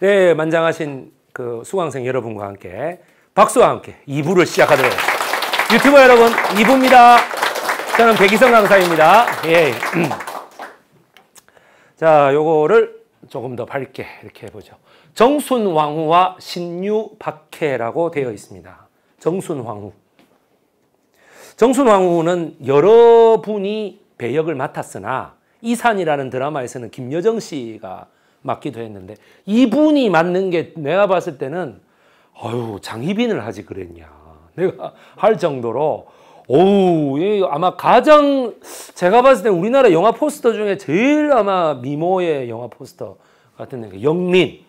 네, 만장하신 그 수강생 여러분과 함께 박수와 함께 2부를 시작하도록 하겠습니다. 유튜버 여러분, 2부입니다. 저는 백이성 강사입니다. 예. 예. 자, 요거를 조금 더 밝게 이렇게 해보죠. 정순왕후와 신유박해라고 되어 있습니다. 정순왕후. 정순왕후는 여러분이 배역을 맡았으나 이산이라는 드라마에서는 김여정 씨가 맞기도 했는데 이분이 맞는게 내가 봤을 때는 아유 장희빈을 하지 그랬냐 내가 할 정도로 오우 아마 가장 제가 봤을 때 우리나라 영화 포스터 중에 제일 아마 미모의 영화 포스터 같은 데 영린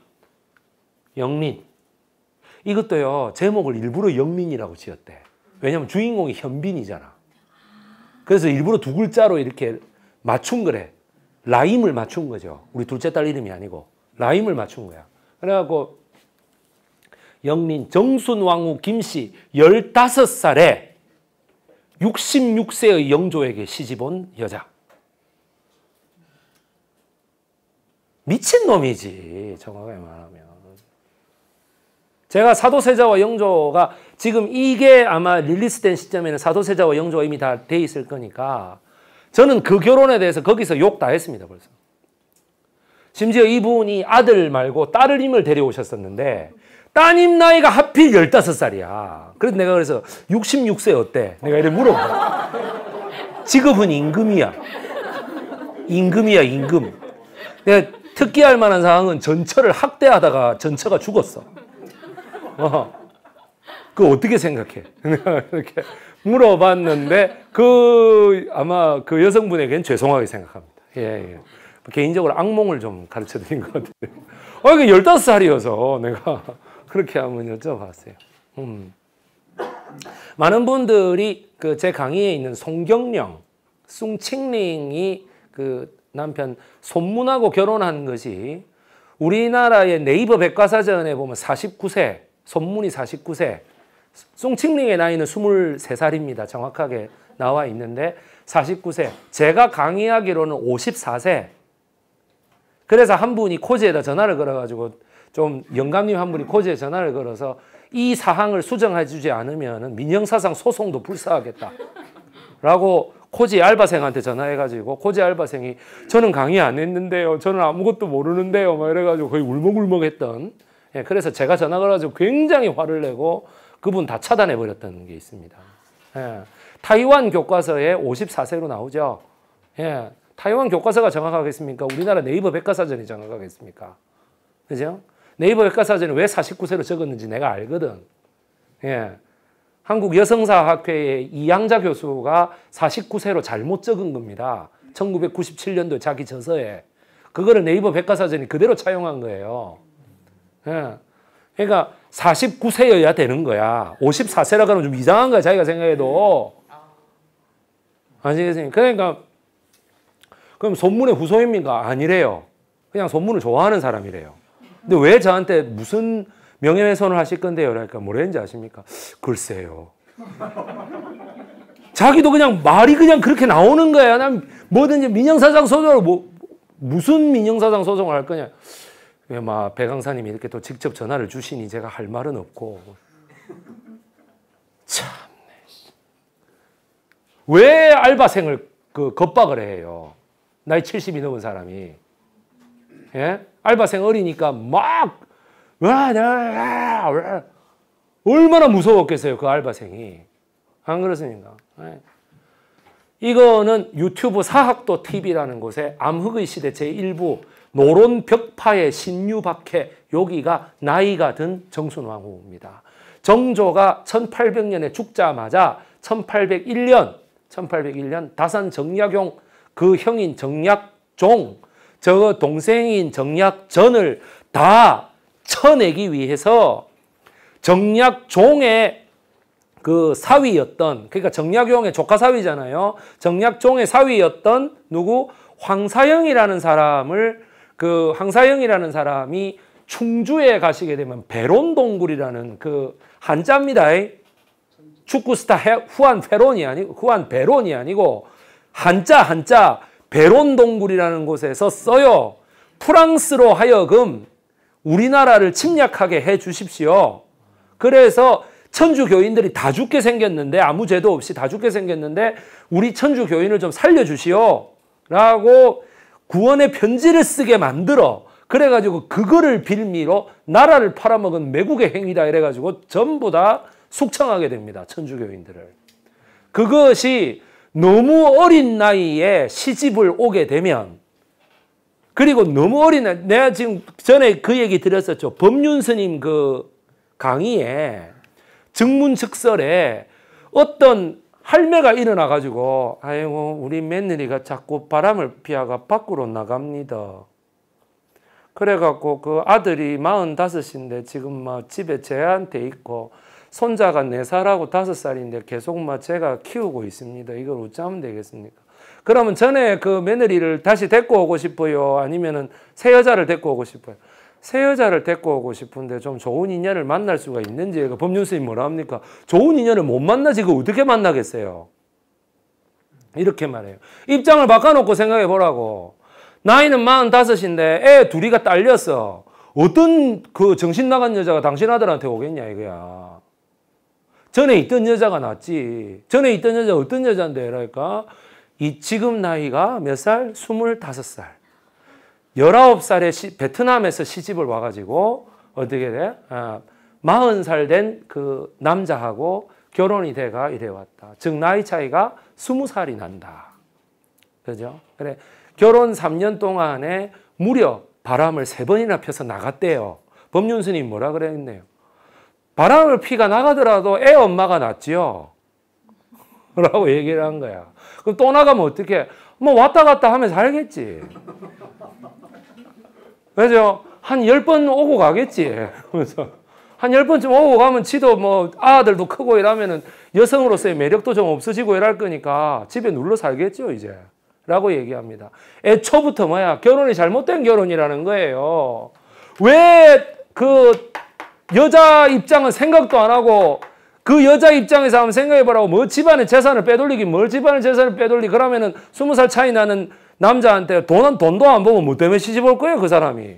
영린 이것도요 제목을 일부러 영린이라고 지었대 왜냐면 주인공이 현빈이잖아 그래서 일부러 두 글자로 이렇게 맞춘 거래 라임을 맞춘 거죠. 우리 둘째 딸 이름이 아니고 라임을 맞춘 거야. 그래갖고 영린 정순왕후 김씨 15살에 66세의 영조에게 시집온 여자. 미친놈이지 정확하게 말하면. 제가 사도세자와 영조가 지금 이게 아마 릴리스된 시점에는 사도세자와 영조가 이미 다 돼 있을 거니까 저는 그 결혼에 대해서 거기서 욕 다 했습니다. 벌써. 심지어 이분이 아들 말고 딸님을 데려오셨었는데 따님 나이가 하필 15살이야. 그래서 내가 그래서 66세 어때? 내가 이래 물어봐. 직업은 임금이야. 임금이야, 임금. 내가 특기할 만한 상황은 전처를 학대하다가 전처가 죽었어. 어. 그거 어떻게 생각해? 이렇게 물어봤는데 그 아마 그 여성분에겐 죄송하게 생각합니다. 예, 예. 개인적으로 악몽을 좀 가르쳐 드린 것 같은데. 아, 어, 이게 15살이어서 내가 그렇게 한번 여쭤봤어요. 음. 많은 분들이 그 제 강의에 있는 송경령, 숭칭링이 그 남편 손문하고 결혼한 것이 우리나라의 네이버 백과사전에 보면 49세, 손문이 49세, 송칭링의 나이는 23살입니다. 정확하게 나와 있는데 49세. 제가 강의하기로는 54세. 그래서 한 분이 코지에다 전화를 걸어가지고 좀 영감님 한 분이 코지에 전화를 걸어서 이 사항을 수정해 주지 않으면 민영사상 소송도 불사하겠다. 라고 코지 알바생한테 전화해가지고 코지 알바생이 저는 강의 안 했는데요. 저는 아무것도 모르는데요. 막 이래가지고 거의 울먹울먹했던. 예, 그래서 제가 전화 걸어가지고 굉장히 화를 내고 그분 다 차단해 버렸다는 게 있습니다. 예. 타이완 교과서에 54세로 나오죠. 예. 타이완 교과서가 정확하겠습니까? 우리나라 네이버 백과사전이 정확하겠습니까? 그죠? 네이버 백과사전에 왜 49세로 적었는지 내가 알거든. 예. 한국 여성사학회의 이양자 교수가 49세로 잘못 적은 겁니다. 1997년도 자기 저서에. 그거를 네이버 백과사전이 그대로 차용한 거예요. 예. 그러니까 49세여야 되는 거야. 54세라고 하면 좀 이상한 거야. 자기가 생각해도. 아시겠습니까? 그러니까 그럼 손문의 후손입니까? 아니래요. 그냥 손문을 좋아하는 사람이래요. 근데 왜 저한테 무슨 명예훼손을 하실 건데요? 그러니까 뭐랬는지 아십니까? 글쎄요. 자기도 그냥 말이 그냥 그렇게 나오는 거야. 난 뭐든지 민영사상 소송을 뭐 무슨 민영사상 소송을 할 거냐. 막 배강사님이 이렇게 또 직접 전화를 주시니 제가 할 말은 없고 참네 왜 알바생을 그 겁박을 해요 나이 70이 넘은 사람이 예? 알바생 어리니까 막 얼마나 무서웠겠어요 그 알바생이 안 그렇습니까? 예. 이거는 유튜브 사학도 TV라는 곳에 암흑의 시대 제1부 노론 벽파의 신유박해 여기가 나이가 든 정순왕후입니다. 정조가 1800년에 죽자마자 1801년 1801년 다산 정약용 그 형인 정약종 저 동생인 정약전을 다 쳐내기 위해서 정약종의 그 사위였던 그러니까 정약용의 조카 사위잖아요. 정약종의 사위였던 누구 황사영이라는 사람을 그황사영이라는 사람이 충주에 가시게 되면 베론 동굴이라는 그 한자입니다. 축구 스타 후안 페론이 아니고 후안 베론이 아니고 한자 한자 베론 동굴이라는 곳에서 써요. 프랑스로 하여금 우리나라를 침략하게 해 주십시오. 그래서 천주 교인들이 다 죽게 생겼는데 아무 죄도 없이 다 죽게 생겼는데 우리 천주 교인을 좀 살려 주시오. 라고 구원의 편지를 쓰게 만들어 그래가지고 그거를 빌미로 나라를 팔아먹은 매국의 행위다 이래가지고 전부 다 숙청하게 됩니다. 천주교인들을. 그것이 너무 어린 나이에 시집을 오게 되면 그리고 너무 어린 나이, 내가 지금 전에 그 얘기 드렸었죠. 법륜 스님 그 강의에 증문측설에 어떤 할매가 일어나 가지고 아이고 우리 며느리가 자꾸 바람을 피하가 밖으로 나갑니다. 그래 갖고 그 아들이 마흔인데 지금 막 집에 제한테 있고 손자가 네 살하고 다 살인데 계속 막 제가 키우고 있습니다. 이걸 어찌면 되겠습니까? 그러면 전에 그 며느리를 다시 데리고 오고 싶어요? 아니면은 새 여자를 데리고 오고 싶어요? 새 여자를 데리고 오고 싶은데 좀 좋은 인연을 만날 수가 있는지 그 법륜스님 뭐라 합니까? 좋은 인연을 못 만나지 그 어떻게 만나겠어요? 이렇게 말해요. 입장을 바꿔놓고 생각해 보라고. 나이는 45인데 애 둘이가 딸렸어. 어떤 그 정신 나간 여자가 당신 아들한테 오겠냐 이거야. 전에 있던 여자가 낫지. 전에 있던 여자 어떤 여자인데 라니까 이 지금 나이가 몇 살? 25살. 19살에 베트남에서 시집을 와가지고 어떻게 돼? 아, 40살 된 그 남자하고 결혼이 돼가 이래 왔다. 즉 나이 차이가 20살이 난다. 그죠? 그래 결혼 3년 동안에 무려 바람을 세 번이나 펴서 나갔대요. 법륜스님 뭐라 그랬네요. 바람을 피가 나가더라도 애 엄마가 낫지요. 라고 얘기를 한 거야. 그럼 또 나가면 어떻게? 뭐 왔다 갔다 하면서 알겠지. 그죠? 한1번 오고 가겠지. 그래서 한1번쯤 오고 가면 지도 뭐 아들도 크고 이러면은 여성으로서의 매력도 좀 없어지고 이럴 거니까 집에 눌러 살겠죠, 이제. 라고 얘기합니다. 애초부터 뭐야? 결혼이 잘못된 결혼이라는 거예요. 왜 그 여자 입장은 생각도 안 하고 그 여자 입장에서 한번 생각해보라고 뭐 집안의 재산을 빼돌리기 뭘 뭐 집안의 재산을 빼돌리 그러면은 스무 살 차이 나는 남자한테 돈, 돈도 안 보고 뭐 때문에 시집 올 거예요 그 사람이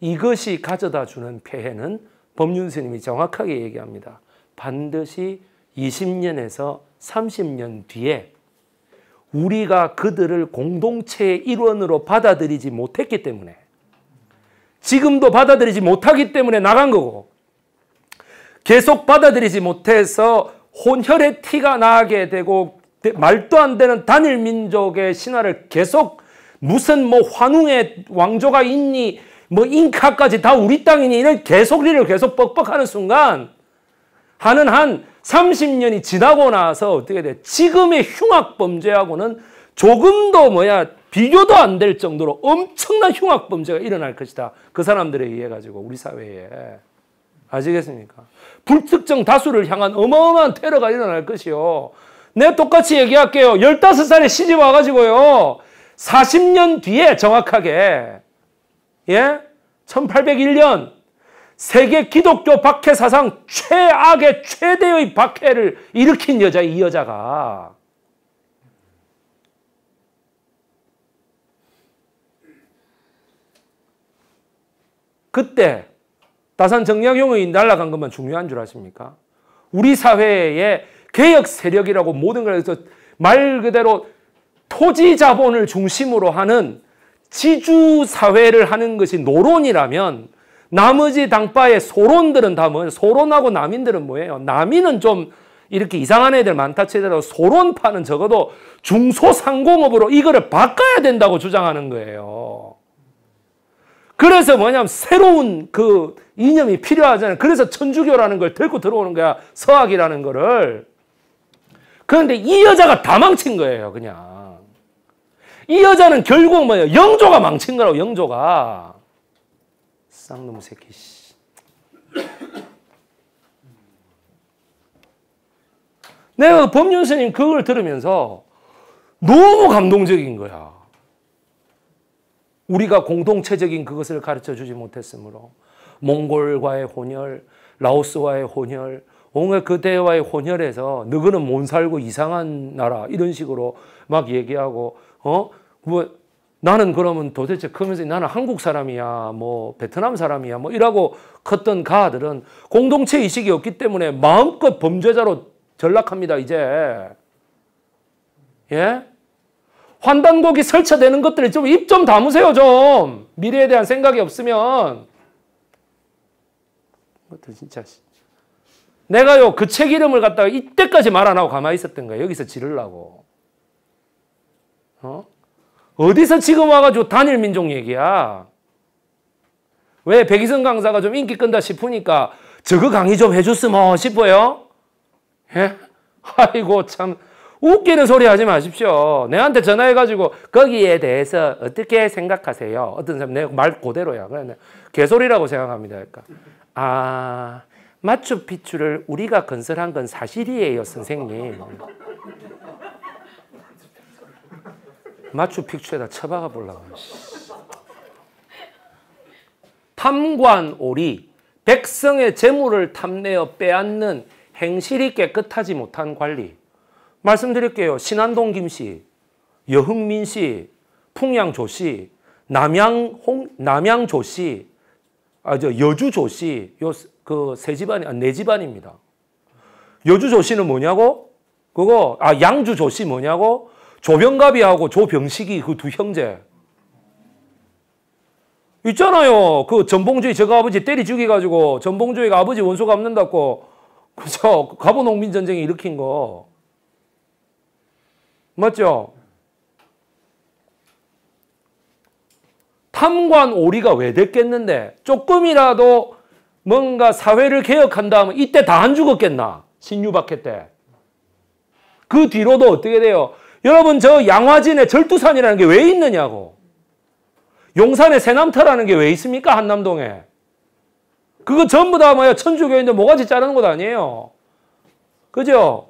이것이 가져다 주는 폐해는 법륜스님이 정확하게 얘기합니다 반드시 20년에서 30년 뒤에 우리가 그들을 공동체의 일원으로 받아들이지 못했기 때문에 지금도 받아들이지 못하기 때문에 나간 거고 계속 받아들이지 못해서 혼혈의 티가 나게 되고 말도 안 되는 단일 민족의 신화를 계속 무슨 뭐 환웅의 왕조가 있니 뭐 잉카까지 다 우리 땅이니 이런 개소리를 계속 뻑뻑하는 순간 하는 한 30년이 지나고 나서 어떻게 돼? 지금의 흉악 범죄하고는 조금도 뭐야 비교도 안 될 정도로 엄청난 흉악 범죄가 일어날 것이다. 그 사람들에 의해 가지고 우리 사회에 아시겠습니까? 불특정 다수를 향한 어마어마한 테러가 일어날 것이요. 내 네, 똑같이 얘기할게요. 15살에 시집 와가지고요. 40년 뒤에 정확하게, 예? 1801년, 세계 기독교 박해 사상 최악의 최대의 박해를 일으킨 여자, 이 여자가. 그때 다산 정약용의 날라간 것만 중요한 줄 아십니까? 우리 사회의 개혁 세력이라고 모든 걸에서 말 그대로 토지 자본을 중심으로 하는 지주 사회를 하는 것이 노론이라면 나머지 당파의 소론들은 다 뭐, 소론하고 남인들은 뭐예요? 남인은 좀 이렇게 이상한 애들 많다 치더라도 소론파는 적어도 중소상공업으로 이거를 바꿔야 된다고 주장하는 거예요. 그래서 뭐냐면 새로운 그 이념이 필요하잖아요. 그래서 천주교라는 걸 들고 들어오는 거야. 서학이라는 거를. 그런데 이 여자가 다 망친 거예요. 그냥. 이 여자는 결국 뭐예요? 영조가 망친 거라고 영조가. 쌍놈 새끼 씨. 내가 법륜스님 그걸 들으면서 너무 감동적인 거야. 우리가 공동체적인 그것을 가르쳐 주지 못했으므로 몽골과의 혼혈, 라오스와의 혼혈, 온갖 그대와의 혼혈에서 너희는 못 살고 이상한 나라 이런 식으로 막 얘기하고 어? 뭐 나는 그러면 도대체 크면서 나는 한국 사람이야, 뭐 베트남 사람이야, 뭐 이라고 컸던 가들은 공동체 의식이 없기 때문에 마음껏 범죄자로 전락합니다, 이제. 예? 환단곡이 설치되는 것들을 좀 입좀 좀 담으세요, 좀. 미래에 대한 생각이 없으면. 것도 뭐 진짜. 내가요, 그 책 이름을 갖다가 이때까지 말 안 하고 가만히 있었던 거야. 여기서 지르려고. 어? 어디서 지금 와가지고 단일 민족 얘기야? 왜 백이성 강사가 좀 인기 끈다 싶으니까 저거 강의 좀 해줬으면 싶어요? 예? 아이고, 참. 웃기는 소리 하지 마십시오. 내한테 전화해가지고 거기에 대해서 어떻게 생각하세요? 어떤 사람 내 말 그대로야. 그래, 개소리라고 생각합니다. 그러니까. 아, 마추픽추를 우리가 건설한 건 사실이에요, 선생님. 마추픽추에다 쳐박아 보려고. 탐관오리, 백성의 재물을 탐내어 빼앗는 행실이 깨끗하지 못한 관리. 말씀드릴게요. 신안동 김씨, 여흥민 씨, 풍양 조씨, 남양 홍, 남양 조씨, 아, 저 여주 조씨, 요, 그, 세 집안이, 아, 네 집안입니다. 여주 조씨는 뭐냐고? 그거, 아, 양주 조씨 뭐냐고? 조병갑이하고 조병식이 그 두 형제. 있잖아요. 그 전봉주의 저가 아버지 때리 죽여가지고 전봉주의가 아버지 원수 갚는다고 그죠? 갑오 농민 전쟁이 일으킨 거. 맞죠? 삼관 오리가 왜 됐겠는데 조금이라도 뭔가 사회를 개혁한다면 이때 다 안 죽었겠나 신유박해 때. 그 뒤로도 어떻게 돼요? 여러분 저 양화진의 절두산이라는 게 왜 있느냐고. 용산에 새남터라는 게 왜 있습니까? 한남동에. 그거 전부 다 뭐야? 천주교인들 모가지 자르는 것 아니에요. 그죠?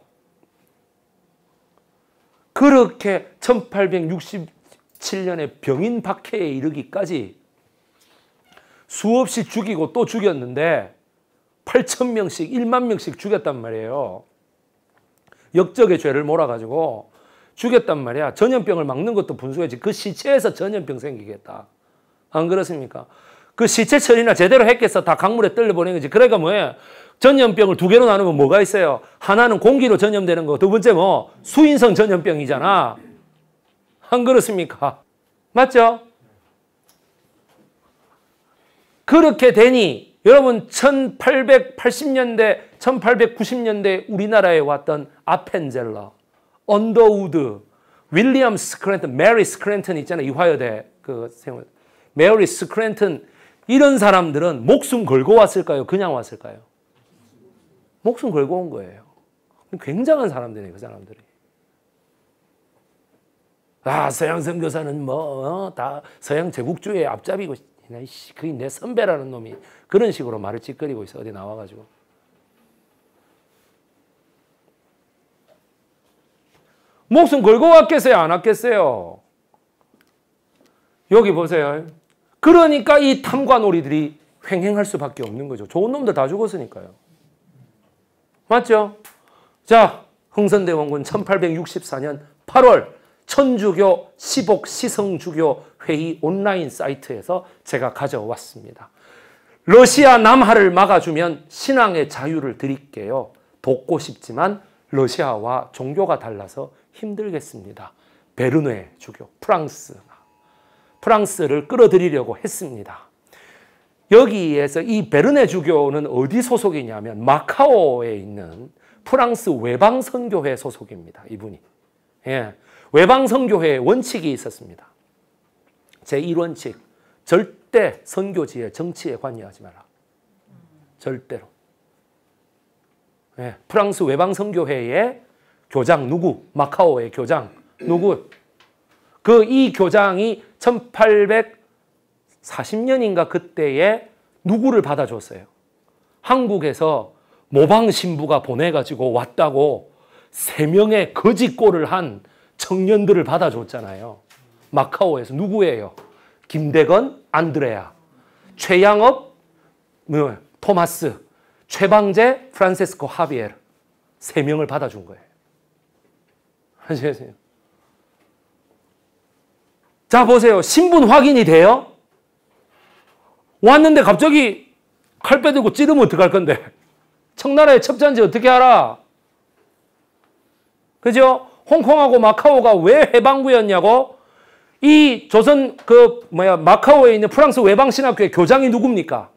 그렇게 1860 7년의 병인 박해에 이르기까지 수없이 죽이고 또 죽였는데 8천 명씩 1만 명씩 죽였단 말이에요. 역적의 죄를 몰아가지고 죽였단 말이야. 전염병을 막는 것도 분수했지. 그 시체에서 전염병 생기겠다. 안 그렇습니까? 그 시체 처리나 제대로 했겠어. 다 강물에 떨려보낸 거지. 그러니까 뭐예요? 전염병을 두 개로 나누면 뭐가 있어요? 하나는 공기로 전염되는 거. 두 번째 뭐 수인성 전염병이잖아. 안 그렇습니까? 맞죠? 그렇게 되니 여러분 1880년대, 1890년대 우리나라에 왔던 아펜젤러, 언더우드, 윌리엄 스크랜턴, 메리 스크랜턴 있잖아요. 이화여대 그 생활. 메리 스크랜턴 이런 사람들은 목숨 걸고 왔을까요? 그냥 왔을까요? 목숨 걸고 온 거예요. 굉장한 사람들이에요. 그 사람들이. 아 서양 선교사는 뭐다 어, 서양 제국주의의 앞잡이고 그게 내 선배라는 놈이 그런 식으로 말을 찌꺼리고 있어 어디 나와가지고 목숨 걸고 왔겠어요 안 왔겠어요 여기 보세요 그러니까 이 탐관오리들이 횡행할 수밖에 없는 거죠 좋은 놈들 다 죽었으니까요 맞죠? 자 흥선대원군 1864년 8월 천주교 시복 시성주교 회의 온라인 사이트에서 제가 가져왔습니다. 러시아 남하를 막아주면 신앙의 자유를 드릴게요. 돕고 싶지만 러시아와 종교가 달라서 힘들겠습니다. 베르뇌 주교, 프랑스. 프랑스를 끌어들이려고 했습니다. 여기에서 이 베르네 주교는 어디 소속이냐면 마카오에 있는 프랑스 외방선교회 소속입니다. 이분이. 예. 외방 선교회의 원칙이 있었습니다. 제1원칙 절대 선교지의 정치에 관여하지 마라. 절대로. 네, 프랑스 외방 선교회의 교장 누구? 마카오의 교장 누구? 그 이 교장이 1840년인가 그때에 누구를 받아줬어요? 한국에서 모방 신부가 보내가지고 왔다고 세 명의 거짓골을 한 청년들을 받아줬잖아요. 마카오에서 누구예요? 김대건, 안드레아, 최양업, 뭐, 토마스, 최방재, 프란세스코 하비에르 세 명을 받아준 거예요. 아시겠어요? 자 보세요. 신분 확인이 돼요? 왔는데 갑자기 칼 빼들고 찌르면 어떡할 건데? 청나라의 첩자인지 어떻게 알아? 그죠? 홍콩하고 마카오가 왜 해방구였냐고 이 조선 그 뭐야 마카오에 있는 프랑스 외방신학교의 교장이 누굽니까?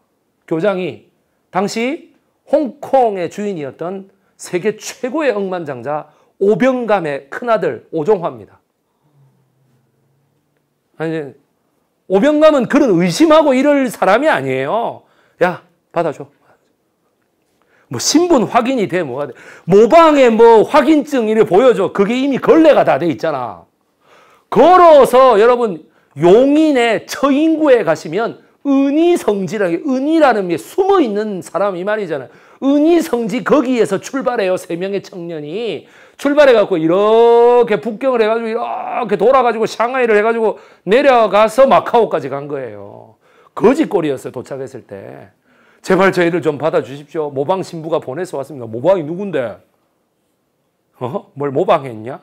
교장이 당시 홍콩의 주인이었던 세계 최고의 억만장자 오병감의 큰아들 오종화입니다. 아니 오병감은 그런 의심하고 이럴 사람이 아니에요. 야 받아줘. 뭐 신분 확인이 돼 뭐가 돼 모방의 뭐 확인증이를 보여줘 그게 이미 걸레가 다 돼 있잖아 걸어서 여러분 용인의 처인구에 가시면 은이성지라는 게 은이라는 게 숨어 있는 사람 이 말이잖아요 은이성지 거기에서 출발해요 세 명의 청년이 출발해 갖고 이렇게 북경을 해가지고 이렇게 돌아가지고 상하이를 해가지고 내려가서 마카오까지 간 거예요 거짓꼴이었어요 도착했을 때 제발 저희를 좀 받아주십시오. 모방 신부가 보내서 왔습니다. 모방이 누군데? 어? 뭘 모방했냐?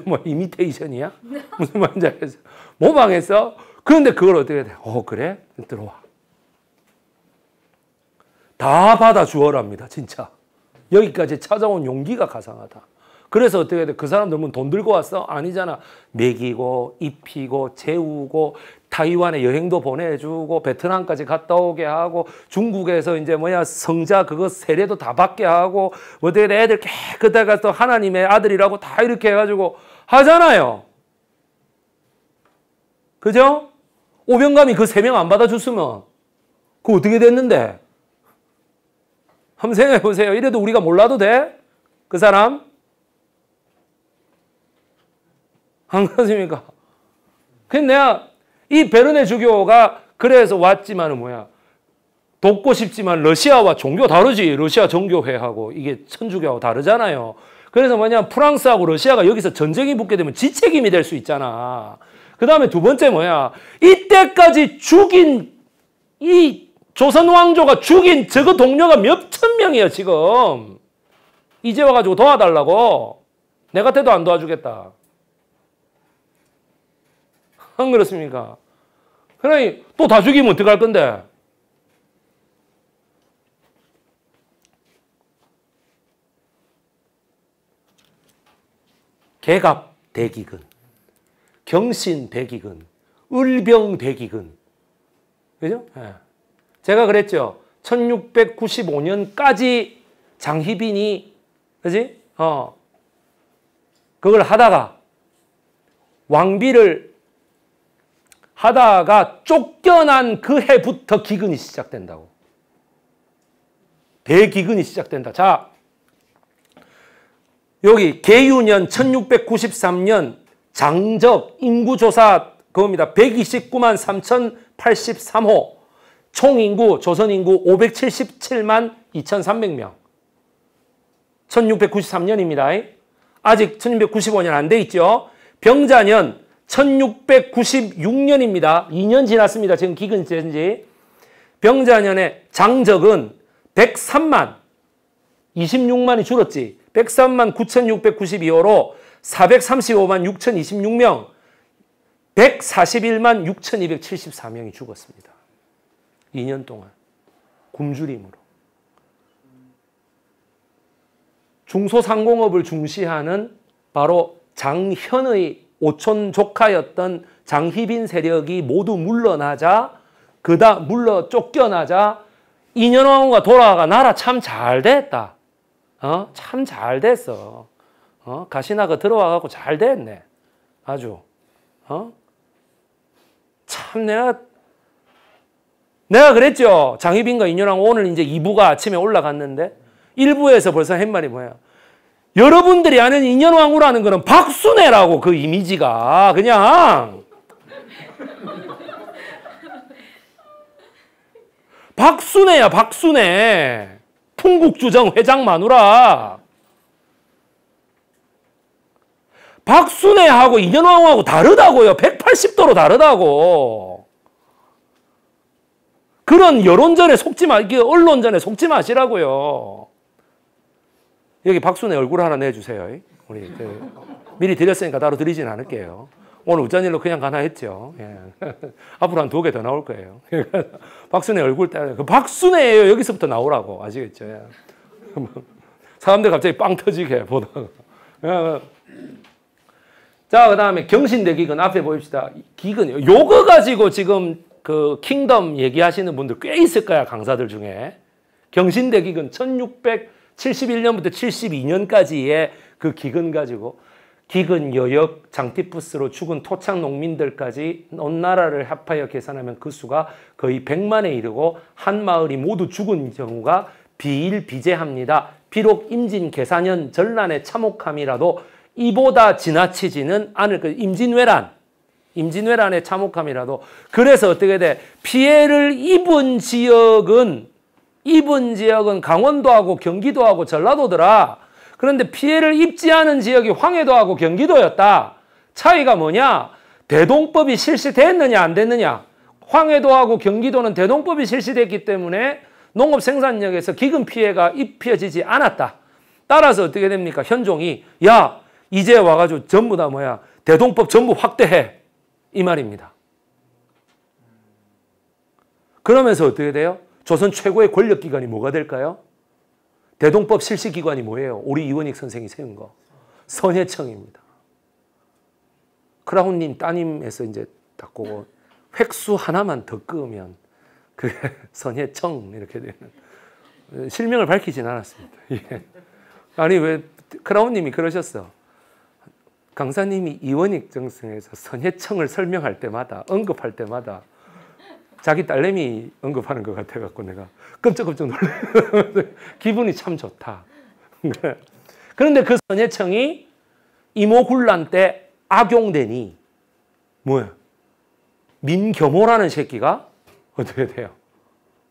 뭐 이미테이션이야? 무슨 말인지 알겠어. 모방했어? 그런데 그걸 어떻게 돼? 어 그래? 들어와. 다 받아 주어랍니다. 진짜. 여기까지 찾아온 용기가 가상하다. 그래서 어떻게 돼? 그 사람 들면 돈 들고 왔어? 아니잖아. 먹이고, 입히고, 재우고, 타이완에 여행도 보내주고 베트남까지 갔다 오게 하고 중국에서 이제 뭐야 성자 그거 세례도 다 받게 하고 뭐든 애들 깨끗하게 또 하나님의 아들이라고 다 이렇게 해가지고 하잖아요. 그죠? 오병감이 그 세 명 안 받아줬으면 그 어떻게 됐는데? 한번 생각해 보세요. 이래도 우리가 몰라도 돼? 그 사람? 안 그렇습니까? 그냥 내가 이 베르네 주교가 그래서 왔지만은 뭐야? 돕고 싶지만 러시아와 종교 다르지. 러시아 정교회하고 이게 천주교하고 다르잖아요. 그래서 뭐냐? 프랑스하고 러시아가 여기서 전쟁이 붙게 되면 지책임이 될 수 있잖아. 그 다음에 두 번째 뭐야? 이때까지 죽인 이 조선 왕조가 죽인 저거 동료가 몇 천 명이야 지금. 이제 와가지고 도와달라고. 내 같아도 안 도와주겠다. 안 그렇습니까? 그러니 또 다 죽이면 어떡할 건데? 개갑 대기근, 경신 대기근, 을병 대기근. 그죠? 예. 제가 그랬죠. 1695년까지 장희빈이, 그지? 어, 그걸 하다가 왕비를 하다가 쫓겨난 그 해부터 기근이 시작된다고. 대기근이 시작된다. 자, 여기 개유년 1693년 장적 인구조사 그겁니다. 129만 3083호 총인구 조선인구 577만 2300명 1693년입니다. 아직 1695년 안 돼 있죠. 병자년 1696년입니다. 2년 지났습니다. 지금 기근 지지 병자년에 장적은 103만 26만이 줄었지. 103만 9692호로 435만 6026명 141만 6274명이 죽었습니다. 2년 동안 굶주림으로 중소상공업을 중시하는 바로 장현의 오촌 조카였던 장희빈 세력이 모두 물러나자 그다 물러 쫓겨나자 이년왕후가 돌아가 나라 참 잘 됐다. 어? 참 잘 됐어. 어? 가시나가 들어와 갖고 잘 됐네. 아주. 어? 참 내가 내가 그랬죠. 장희빈과 이년왕후 오늘 이제 2부가 아침에 올라갔는데 1부에서 벌써 한 말이 뭐야? 여러분들이 아는 인연왕후라는 거는 박순애라고그 이미지가 그냥 박순애야박순애 풍국주정 회장 마누라 박순애하고 인현왕후하고 다르다고요. 180도로 다르다고. 그런 여론전에 속지 마, 언론전에 속지 마시라고요. 여기 박순의 얼굴 하나 내주세요. 우리 그 미리 드렸으니까 따로 드리진 않을게요. 오늘 우짠일로 그냥 가나 했죠. 예. 앞으로 한 두 개 더 나올 거예요. 박순의 얼굴 따라 그 박순애예요. 여기서부터 나오라고 아시겠죠? 예. 사람들 갑자기 빵 터지게 보다가. 예. 자, 그다음에 경신대 기근 앞에 보입시다. 기근 요거 가지고 지금 그 킹덤 얘기하시는 분들 꽤 있을 거야 강사들 중에 경신대 기근 1600 71년부터 72년까지의 그 기근 가지고 기근 여역 장티푸스로 죽은 토착 농민들까지 온 나라를 합하여 계산하면 그 수가 거의 100만에 이르고 한 마을이 모두 죽은 경우가 비일비재합니다. 비록 임진 계산현 전란의 참혹함이라도 이보다 지나치지는 않을 것. 그 임진왜란, 임진왜란의 참혹함이라도 그래서 어떻게 돼? 피해를 입은 지역은 입은 지역은 강원도하고 경기도하고 전라도더라. 그런데 피해를 입지 않은 지역이 황해도하고 경기도였다. 차이가 뭐냐? 대동법이 실시됐느냐 안 됐느냐? 황해도하고 경기도는 대동법이 실시됐기 때문에 농업 생산력에서 기금 피해가 입혀지지 않았다. 따라서 어떻게 됩니까? 현종이 야 이제 와가지고 전부 다 뭐야 대동법 전부 확대해 이 말입니다. 그러면서 어떻게 돼요? 조선 최고의 권력기관이 뭐가 될까요? 대동법 실시기관이 뭐예요? 우리 이원익 선생이 세운 거. 선해청입니다. 크라운님 따님에서 이제 닦고 획수 하나만 더 끄면 그게 선해청 이렇게 되는 실명을 밝히진 않았습니다. 예. 아니 왜 크라운님이 그러셨어? 강사님이 이원익 정승에서 선해청을 설명할 때마다 언급할 때마다 자기 딸내미 언급하는 것 같아갖고 내가 끔찍끔찍 놀래. 기분이 참 좋다. 네. 그런데 그 선예청이 이모군란 때 악용되니 뭐야? 민겸호라는 새끼가 어떻게 돼요?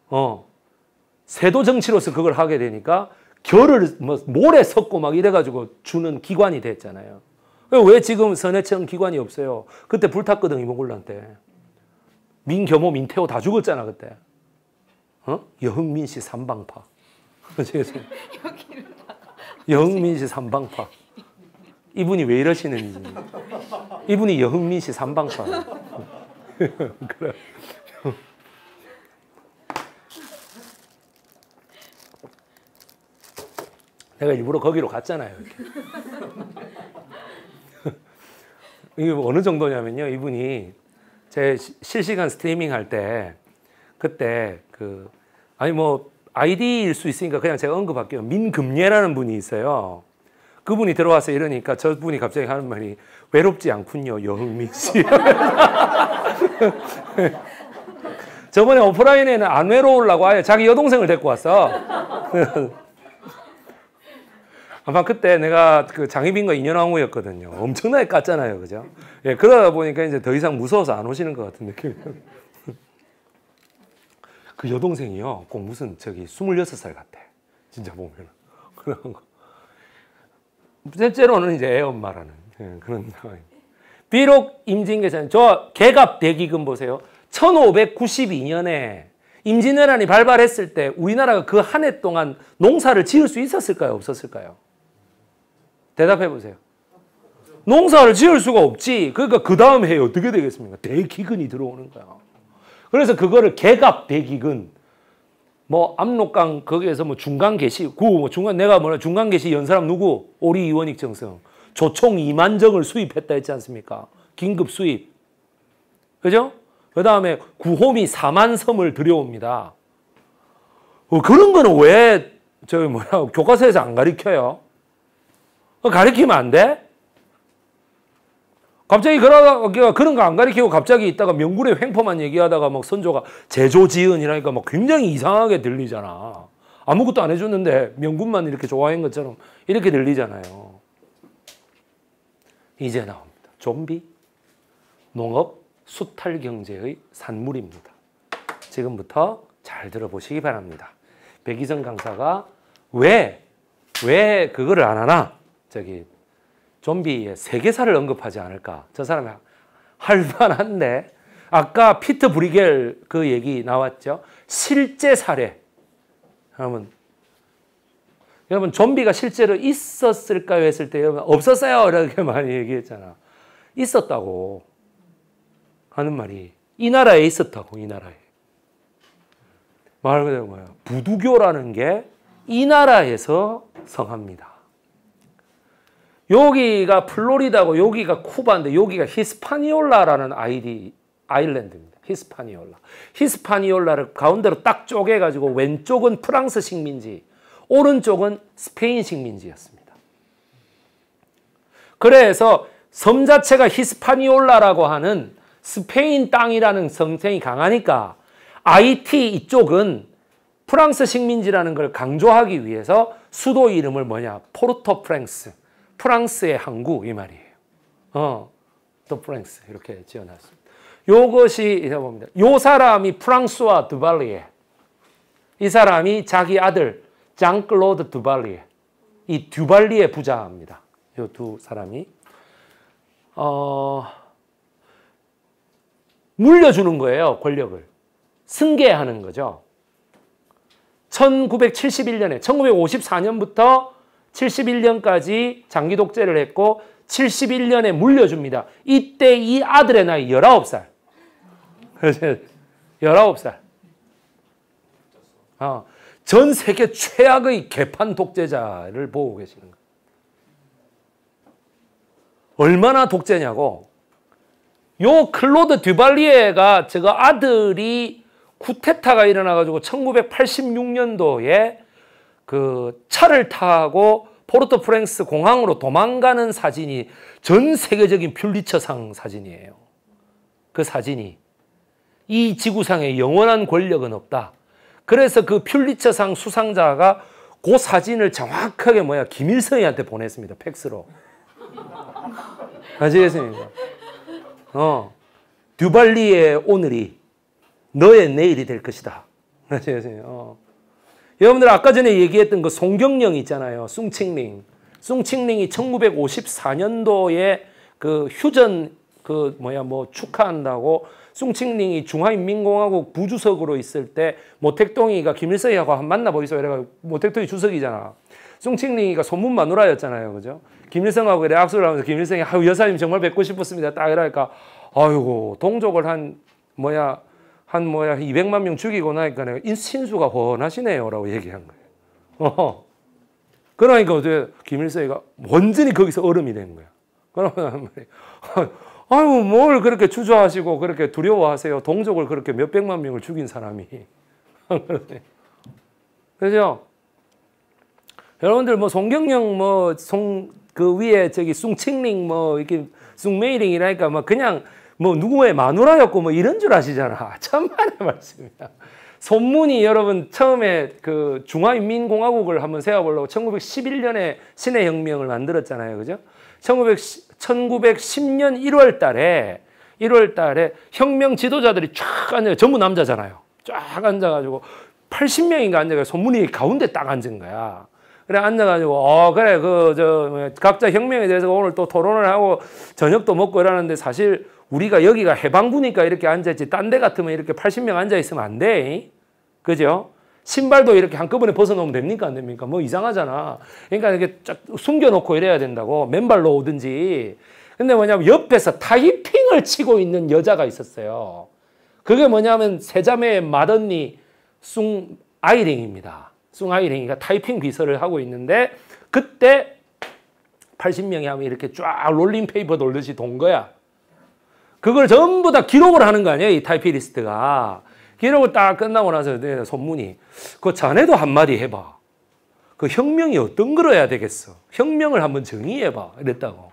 어. 세도 정치로서 그걸 하게 되니까 결을 뭐 모래 섞고 막 이래가지고 주는 기관이 됐잖아요. 왜 지금 선해청 기관이 없어요? 그때 불탔거든 이모군란 때. 민겸호, 민태호 다 죽었잖아 그때. 어? 여흥민 씨 삼방파. 여흥민 씨 삼방파. 이분이 왜 이러시는지. 이분이 여흥민 씨 삼방파. 그래. 내가 일부러 거기로 갔잖아요. 이게 뭐 어느 정도냐면요. 이분이 제 실시간 스트리밍 할 때 그때 그 아니 뭐 아이디일 수 있으니까 그냥 제가 언급할게요. 민금예라는 분이 있어요. 그분이 들어와서 이러니까 저분이 갑자기 하는 말이 외롭지 않군요, 여흥민 씨. 저번에 오프라인에는 안 외로우려고 아예 자기 여동생을 데리고 왔어. 아마 그때 내가 그 장희빈과 인연 왕후였거든요. 엄청나게 깠잖아요. 그죠? 예, 그러다 보니까 이제 더 이상 무서워서 안 오시는 것 같은 느낌이에요. 그 여동생이요. 꼭 무슨 저기 26살 같아. 진짜 보면. 그런 거. 셋째로는 이제 애 엄마라는 예, 그런 상황 비록 임진계산, 저 개갑 대기금 보세요. 1592년에 임진왜란이 발발했을 때 우리나라가 그 한 해 동안 농사를 지을 수 있었을까요? 없었을까요? 대답해 보세요. 농사를 지을 수가 없지. 그러니까 그 다음 해에 어떻게 되겠습니까? 대기근이 들어오는 거야. 그래서 그거를 개갑 대기근 뭐 압록강 거기에서 뭐 중간 개시 그 뭐 중간 내가 뭐라 중간 개시 연 사람 누구 오리 이원익 정성 조총 2만 정을 수입했다 했지 않습니까? 긴급 수입 그죠? 그 다음에 구호미 4만 섬을 들여옵니다. 어, 그런 거는 왜 저기 뭐야 교과서에서 안 가르쳐요? 어, 가르치면 안 돼? 갑자기 그러, 그, 그런 거 안 가르치고 갑자기 있다가 명군의 횡포만 얘기하다가 막 선조가 제조 지은 이라니까 막 굉장히 이상하게 들리잖아. 아무것도 안 해줬는데 명군만 이렇게 좋아한 것처럼 이렇게 들리잖아요. 이제 나옵니다. 좀비, 농업, 수탈 경제의 산물입니다. 지금부터 잘 들어보시기 바랍니다. 백이정 강사가 왜, 왜 그거를 안 하나? 저기 좀비의 세계사를 언급하지 않을까. 저 사람이 할만한데 아까 피터 브리겔 그 얘기 나왔죠. 실제 사례. 여러분 여러분 좀비가 실제로 있었을까요 했을 때 여러분 없었어요 이렇게 많이 얘기했잖아. 있었다고 하는 말이 이 나라에 있었다고 이 나라에. 말 그대로 뭐야 부두교라는 게 이 나라에서 성합니다. 여기가 플로리다고 여기가 쿠바인데 여기가 히스파니올라라는 아이디 아일랜드입니다. 히스파니올라. 히스파니올라를 가운데로 딱 쪼개 가지고 왼쪽은 프랑스 식민지, 오른쪽은 스페인 식민지였습니다. 그래서 섬 자체가 히스파니올라라고 하는 스페인 땅이라는 성생이 강하니까 IT 이쪽은 프랑스 식민지라는 걸 강조하기 위해서 수도 이름을 뭐냐? 포르토 프랑스. 프랑스의 항구 이 말이에요. 어, 더 프랑스 이렇게 지어놨습니다. 요것이 이제 봅니다. 요 사람이 프랑스와 두발리에 이 사람이 자기 아들 장클로드 두발리에 이 두발리에 부자입니다. 요 두 사람이 어, 물려주는 거예요 권력을 승계하는 거죠. 1971년에 1954년부터 71년까지 장기 독재를 했고 71년에 물려줍니다. 이때 이 아들의 나이 19살. 19살. 어, 전 세계 최악의 개판 독재자를 보고 계시는 거예요. 얼마나 독재냐고. 요 클로드 듀발리에가 저거 아들이 쿠데타가 일어나가지고 1986년도에 그 차를 타고 포르토 프랭스 공항으로 도망가는 사진이 전 세계적인 퓰리처상 사진이에요. 그 사진이 이 지구상에 영원한 권력은 없다. 그래서 그 퓰리처상 수상자가 그 사진을 정확하게 뭐야 김일성이한테 보냈습니다. 팩스로. 아시겠습니까? 어. 듀발리의 오늘이 너의 내일이 될 것이다. 아시겠습니까? 어. 여러분들 아까 전에 얘기했던 그 송경령 있잖아요. 숭칭링. 숭칭링이 1954년도에 그 휴전 그 뭐야 뭐 축하한다고 숭칭링이 중화인민공화국 부주석으로 있을 때 모택동이가 김일성이하고 한 만나보이소 이래가지고 모택동이 주석이잖아. 숭칭링이가 소문 마누라였잖아요. 그죠? 김일성하고 이래 악수를 하면서 김일성이 아유 여사님 정말 뵙고 싶었습니다. 딱 이러니까 아이고 동족을 한 뭐야 한 뭐야 200만 명 죽이고 나니까 내가 신수가 훤하시네요라고 얘기한 거예요. 어. 그러니까 어제 김일성이가 완전히 거기서 얼음이 된 거야. 그러면 아유 뭘 그렇게 주저하시고 그렇게 두려워하세요. 동족을 그렇게 몇 백만 명을 죽인 사람이. 그죠? 여러분들 뭐 송경영 뭐송 그 위에 저기 숭칭링 뭐 이렇게 숭메이링이라니까 막 그냥 뭐 누구의 마누라였고 뭐 이런 줄 아시잖아. 천만의 말씀이야. 손문이 여러분 처음에 그 중화인민공화국을 한번 세워보려고 1911년에 신해혁명을 만들었잖아요. 그죠? 1910, 1910년 1월 달에 1월 달에 혁명 지도자들이 쫙 앉아요. 전부 남자잖아요. 쫙 앉아가지고 80명인가 앉아가지고 손문이 가운데 딱 앉은 거야. 그래 앉아가지고 어 그래 그저 뭐, 각자 혁명에 대해서 오늘 또 토론을 하고 저녁도 먹고 이러는데 사실 우리가 여기가 해방구니까 이렇게 앉아있지 딴 데 같으면 이렇게 80명 앉아있으면 안 돼. 그죠? 신발도 이렇게 한꺼번에 벗어놓으면 됩니까? 안 됩니까? 뭐 이상하잖아. 그러니까 이렇게 쫙 숨겨놓고 이래야 된다고. 맨발로 오든지. 근데 뭐냐면 옆에서 타이핑을 치고 있는 여자가 있었어요. 그게 뭐냐면 세자매의 맏언니 숭 아이랭입니다. 숭 아이랭이가 타이핑 비서를 하고 있는데 그때 80명이 하면 이렇게 쫙 롤링페이퍼 돌듯이 돈 거야. 그걸 전부 다 기록을 하는 거 아니에요? 이 타이피리스트가. 기록을 딱 끝나고 나서 손문이 그 자네도 한마디 해봐. 그 혁명이 어떤 걸어야 되겠어? 혁명을 한번 정의해봐. 이랬다고.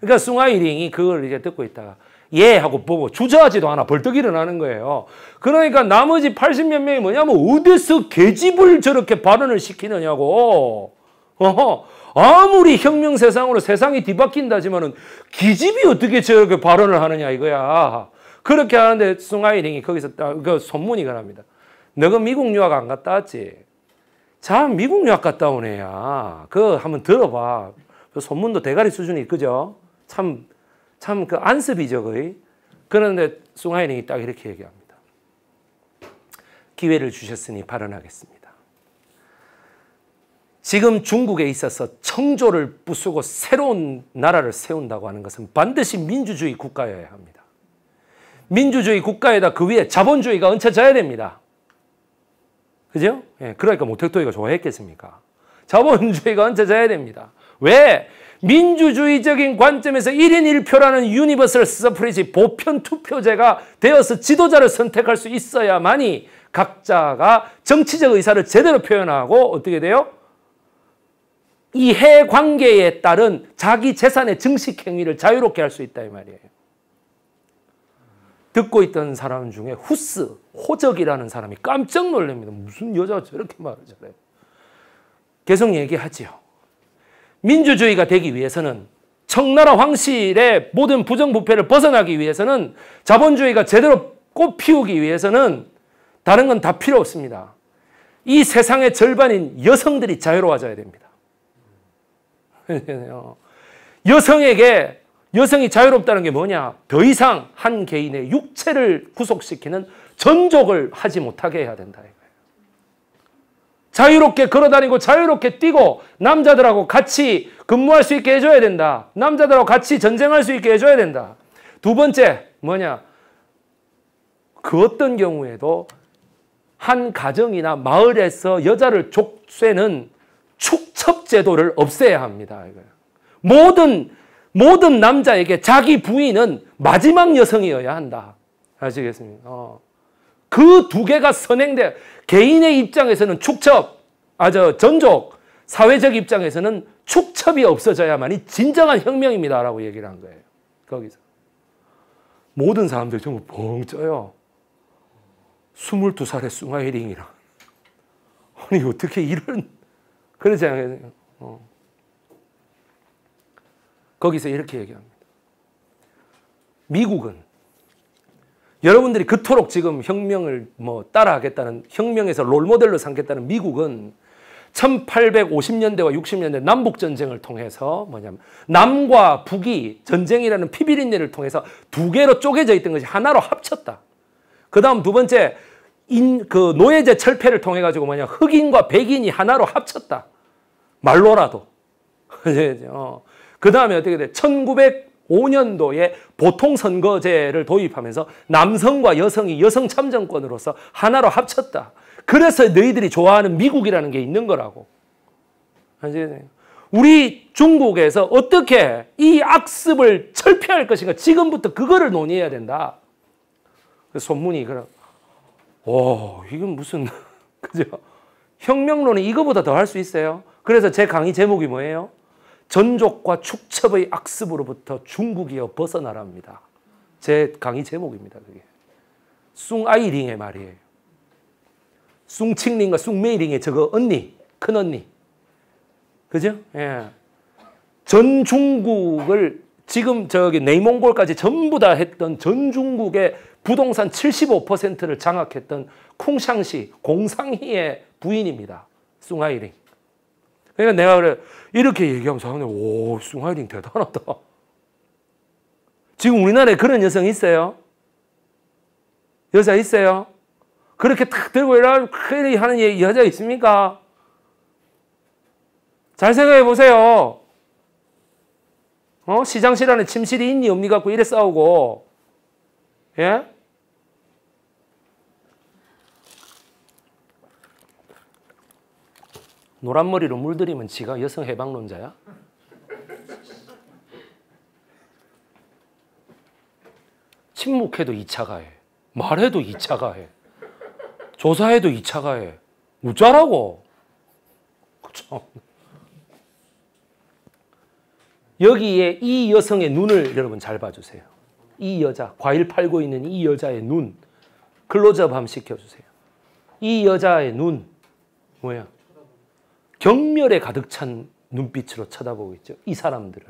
그러니까 숭하이링이 그걸 이제 듣고 있다가 예 하고 보고 주저하지도 않아 벌떡 일어나는 거예요. 그러니까 나머지 80몇 명이 뭐냐면 어디서 계집을 저렇게 발언을 시키느냐고. 어허. 아무리 혁명 세상으로 세상이 뒤바뀐다지만은 기집이 어떻게 저렇게 발언을 하느냐 이거야. 그렇게 하는데 숭하이링이 거기서 그 손문이가 납니다. 너가 미국 유학 안 갔다 왔지? 자 미국 유학 갔다 온 애야. 그 한번 들어봐. 그 손문도 대가리 수준이 그죠? 참 참 그 안습이죠 거의. 그런데 숭하이링이 딱 이렇게 얘기합니다. 기회를 주셨으니 발언하겠습니다. 지금 중국에 있어서 청조를 부수고 새로운 나라를 세운다고 하는 것은 반드시 민주주의 국가여야 합니다. 민주주의 국가에다 그 위에 자본주의가 얹혀져야 됩니다. 그죠? 예, 그러니까 모택토이가 좋아했겠습니까? 자본주의가 얹혀져야 됩니다. 왜? 민주주의적인 관점에서 1인 1표라는 유니버설 서프리지 보편 투표제가 되어서 지도자를 선택할 수 있어야만이 각자가 정치적 의사를 제대로 표현하고 어떻게 돼요? 이해 관계에 따른 자기 재산의 증식 행위를 자유롭게 할 수 있다 이 말이에요. 듣고 있던 사람 중에 후스 호적이라는 사람이 깜짝 놀랍니다. 무슨 여자가 저렇게 말을 잘해 계속 얘기하지요. 민주주의가 되기 위해서는 청나라 황실의 모든 부정부패를 벗어나기 위해서는 자본주의가 제대로 꽃 피우기 위해서는 다른 건 다 필요 없습니다. 이 세상의 절반인 여성들이 자유로워져야 됩니다. 여성에게 여성이 자유롭다는 게 뭐냐? 더 이상 한 개인의 육체를 구속시키는 전족을 하지 못하게 해야 된다. 자유롭게 걸어다니고 자유롭게 뛰고 남자들하고 같이 근무할 수 있게 해줘야 된다. 남자들하고 같이 전쟁할 수 있게 해줘야 된다. 두 번째 뭐냐? 그 어떤 경우에도 한 가정이나 마을에서 여자를 족쇄는 축첩제도를 없애야 합니다. 모든 모든 남자에게 자기 부인은 마지막 여성이어야 한다. 아시겠습니까? 어. 그두 개가 선행돼 개인의 입장에서는 축첩, 아저 전족, 사회적 입장에서는 축첩이 없어져야만이 진정한 혁명입니다라고 얘기를 한 거예요. 거기서 모든 사람들이 전부 벙 쪄요. 22살의 숭아이링이랑 아니 어떻게 이런 그러지 않아요. 어. 거기서 이렇게 얘기합니다. 미국은 여러분들이 그토록 지금 혁명을 뭐 따라하겠다는 혁명에서 롤모델로 삼겠다는 미국은 1850년대와 60년대 남북전쟁을 통해서 뭐냐면 남과 북이 전쟁이라는 피비린내를 통해서 두 개로 쪼개져 있던 것이 하나로 합쳤다. 그 다음 두 번째 인, 그 노예제 철폐를 통해 가지고 뭐냐 흑인과 백인이 하나로 합쳤다. 말로라도. 예, 예, 어. 그 다음에 어떻게 돼? 1905년도에 보통선거제를 도입하면서 남성과 여성이 여성 참정권으로서 하나로 합쳤다. 그래서 너희들이 좋아하는 미국이라는 게 있는 거라고. 예, 우리 중국에서 어떻게 이 악습을 철폐할 것인가 지금부터 그거를 논의해야 된다. 손문이 그 그런 오, 이건 무슨, 그죠? 혁명론이 이거보다 더 할 수 있어요. 그래서 제 강의 제목이 뭐예요? 전족과 축첩의 악습으로부터 중국이여 벗어나랍니다. 제 강의 제목입니다. 그게. 숭아이링의 말이에요. 숭칭링과 숭메이링의 저거 언니, 큰 언니. 그죠? 예. 전 중국을 지금 저기 네이몽골까지 전부 다 했던 전 중국의 부동산 75%를 장악했던 쿵샹시 공상희의 부인입니다. 숭하이링. 그러니까 내가 그래 이렇게 얘기하면 사람들이 오 숭하이링 대단하다. 지금 우리나라에 그런 여성 있어요? 여자 있어요? 그렇게 탁 들고 이러 큰일 하는 여자 있습니까? 잘 생각해 보세요. 어? 시장실 안에 침실이 있니 없니 갖고 이래 싸우고 예? 노란 머리로 물들이면 지가 여성 해방론자야? 침묵해도 2차 가해. 말해도 2차 가해. 조사해도 2차 가해. 웃자라고. 그쵸? 여기에 이 여성의 눈을 여러분 잘 봐주세요. 이 여자, 과일 팔고 있는 이 여자의 눈. 클로즈업 함 시켜주세요. 이 여자의 눈. 뭐야? 경멸에 가득 찬 눈빛으로 쳐다보고 있죠. 이 사람들을.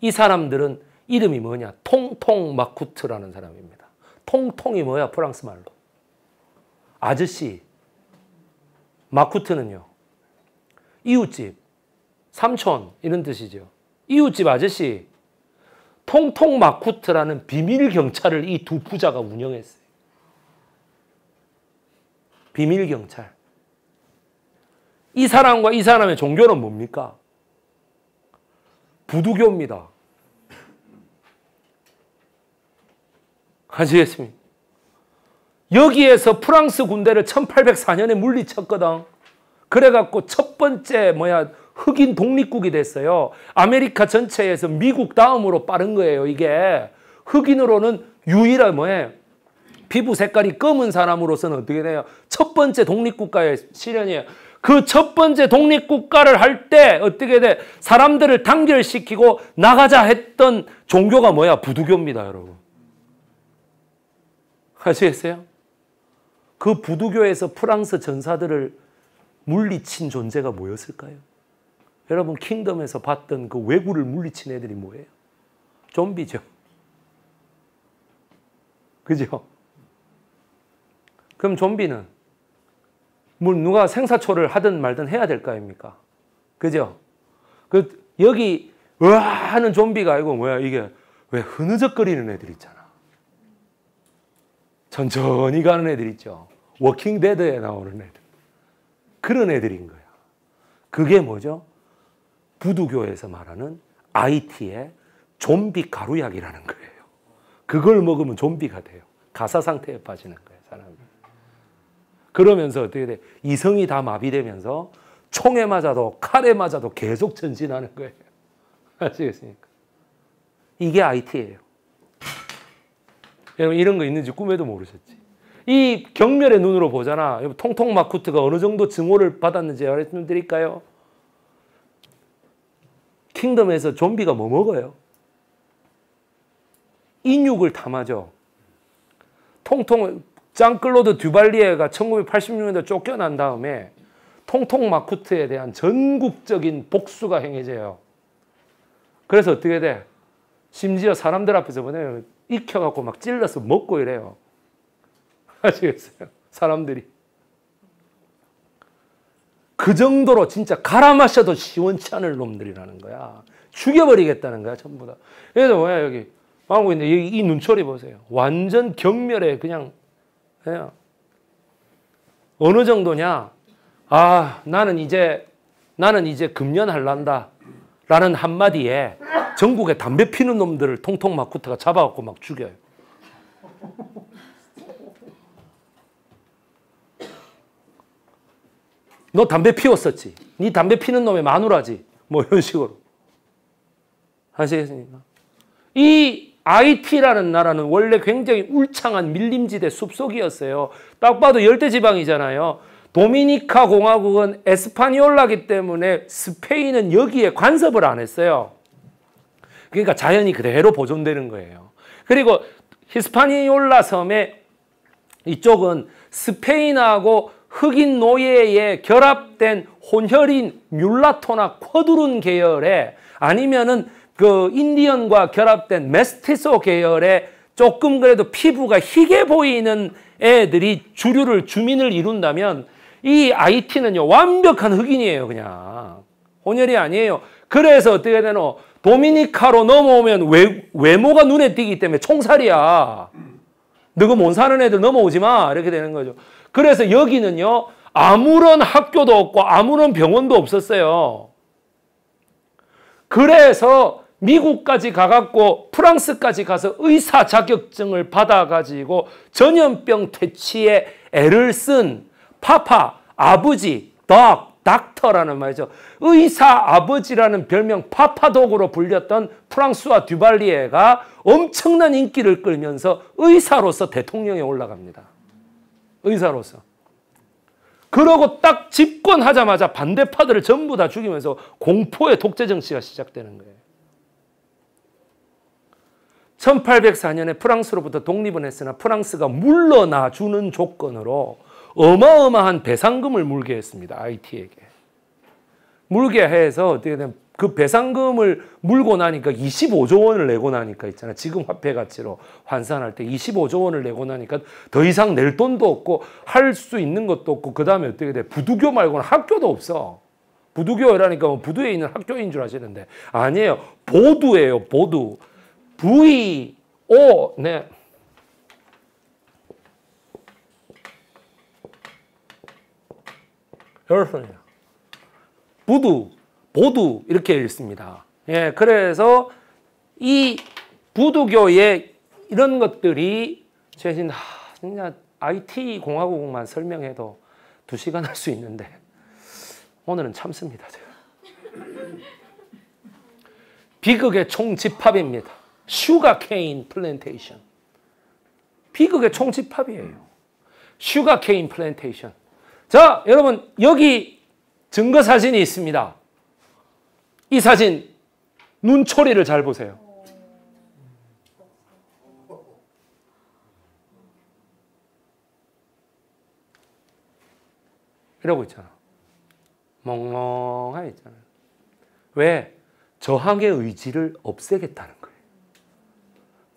이 사람들은 이름이 뭐냐? 통통 마쿠트라는 사람입니다. 통통이 뭐야? 프랑스 말로. 아저씨. 마쿠트는요. 이웃집, 삼촌 이런 뜻이죠. 이웃집 아저씨. 통통 마쿠트라는 비밀 경찰을 이 두 부자가 운영했어요. 비밀 경찰. 이 사람과 이 사람의 종교는 뭡니까? 부두교입니다. 아시겠습니까? 여기에서 프랑스 군대를 1804년에 물리쳤거든. 그래갖고 첫 번째 뭐야 흑인 독립국이 됐어요. 아메리카 전체에서 미국 다음으로 빠른 거예요. 이게 흑인으로는 유일한 뭐예 피부 색깔이 검은 사람으로서는 어떻게 돼요? 첫 번째 독립국가의 실현이에요. 그첫 번째 독립국가를 할 때 어떻게 돼? 사람들을 단결시키고 나가자 했던 종교가 뭐야? 부두교입니다, 여러분. 아시겠어요? 그 부두교에서 프랑스 전사들을 물리친 존재가 뭐였을까요? 여러분 킹덤에서 봤던 그 외구를 물리친 애들이 뭐예요? 좀비죠. 그죠? 그럼 좀비는 뭘 누가 생사초를 하든 말든 해야 될 거 아닙니까? 그죠? 그 여기 으 하는 좀비가 아니고 뭐야 이게 왜 흐느적거리는 애들 있잖아. 천천히 가는 애들 있죠. 워킹데드에 나오는 애들. 그런 애들인 거야. 그게 뭐죠? 부두교에서 말하는 IT의 좀비 가루약이라는 거예요. 그걸 먹으면 좀비가 돼요. 가사 상태에 빠지는 거예요. 그러면서 어떻게 돼? 이성이 다 마비되면서 총에 맞아도 칼에 맞아도 계속 전진하는 거예요. 아시겠습니까? 이게 IT예요. 여러분 이런 거 있는지 꿈에도 모르셨지. 이 경멸의 눈으로 보잖아. 통통 마쿠트가 어느 정도 증오를 받았는지 말씀드릴까요? 킹덤에서 좀비가 뭐 먹어요? 인육을 담아죠. 통통 짱클로드 듀발리에가 1986년에 쫓겨난 다음에 통통 마쿠트에 대한 전국적인 복수가 행해져요. 그래서 어떻게 돼? 심지어 사람들 앞에서 보요 익혀갖고 막 찔러서 먹고 이래요. 아시겠어요? 사람들이. 그 정도로 진짜 갈아 마셔도 시원치 않을 놈들이라는 거야. 죽여버리겠다는 거야, 전부 다. 그래서 뭐야, 여기. 하고 있는데 여기 이 눈초리 보세요. 완전 경멸에 그냥 어느 정도냐? 아, 나는 이제 나는 이제 금년할란다. 라는 한마디에 전국에 담배 피는 놈들을 통통 마쿠타가 잡아갖고 막 죽여요. 너 담배 피웠었지? 네 담배 피는 놈의 마누라지? 뭐 이런 식으로. 아시겠습니까? 이 IT라는 나라는 원래 굉장히 울창한 밀림지대 숲속이었어요. 딱 봐도 열대지방이잖아요. 도미니카 공화국은 에스파니올라기 때문에 스페인은 여기에 간섭을 안 했어요. 그러니까 자연이 그대로 보존되는 거예요. 그리고 히스파니올라 섬의 이쪽은 스페인하고 흑인 노예에 결합된 혼혈인 뮬라토나 쿼두른 계열의 아니면은 그 인디언과 결합된 메스티소 계열의 조금 그래도 피부가 희게 보이는 애들이 주류를 주민을 이룬다면 이아이티는요 완벽한 흑인이에요 그냥 혼혈이 아니에요. 그래서 어떻게 되노? 도미니카로 넘어오면 외, 외모가 눈에 띄기 때문에 총살이야. 너가 못 사는 애들 넘어오지 마. 이렇게 되는 거죠. 그래서 여기는요. 아무런 학교도 없고 아무런 병원도 없었어요. 그래서 미국까지 가갖고 프랑스까지 가서 의사 자격증을 받아가지고 전염병 퇴치에 애를 쓴 파파, 아버지, 덕, 닥터라는 말이죠. 의사 아버지라는 별명 파파독으로 불렸던 프랑스와 듀발리에가 엄청난 인기를 끌면서 의사로서 대통령에 올라갑니다. 의사로서. 그러고 딱 집권하자마자 반대파들을 전부 다 죽이면서 공포의 독재 정치가 시작되는 거예요. 1804년에 프랑스로부터 독립은 했으나 프랑스가 물러나 주는 조건으로 어마어마한 배상금을 물게 했습니다. IT에게. 물게 해서 어떻게 되면 그 배상금을 물고 나니까 25조 원을 내고 나니까 있잖아. 지금 화폐 가치로 환산할 때 25조 원을 내고 나니까 더 이상 낼 돈도 없고 할 수 있는 것도 없고 그다음에 어떻게 돼? 부두교 말고는 학교도 없어. 부두교라니까 뭐 부두에 있는 학교인 줄 아시는데 아니에요. 보두예요. 보두. V O 네. 그렇습니다. 부두, 보두 이렇게 읽습니다. 예, 그래서 이 부두교의 이런 것들이 최신 하, 진짜 IT 공화국만 설명해도 두 시간 할 수 있는데 오늘은 참습니다. 제가. 비극의 총집합입니다. 슈가케인 플랜테이션. 비극의 총집합이에요. 슈가케인 플랜테이션. 자, 여러분 여기 증거 사진이 있습니다. 이 사진 눈초리를 잘 보세요. 이러고 있잖아. 멍멍하 있잖아. 왜? 저항의 의지를 없애겠다는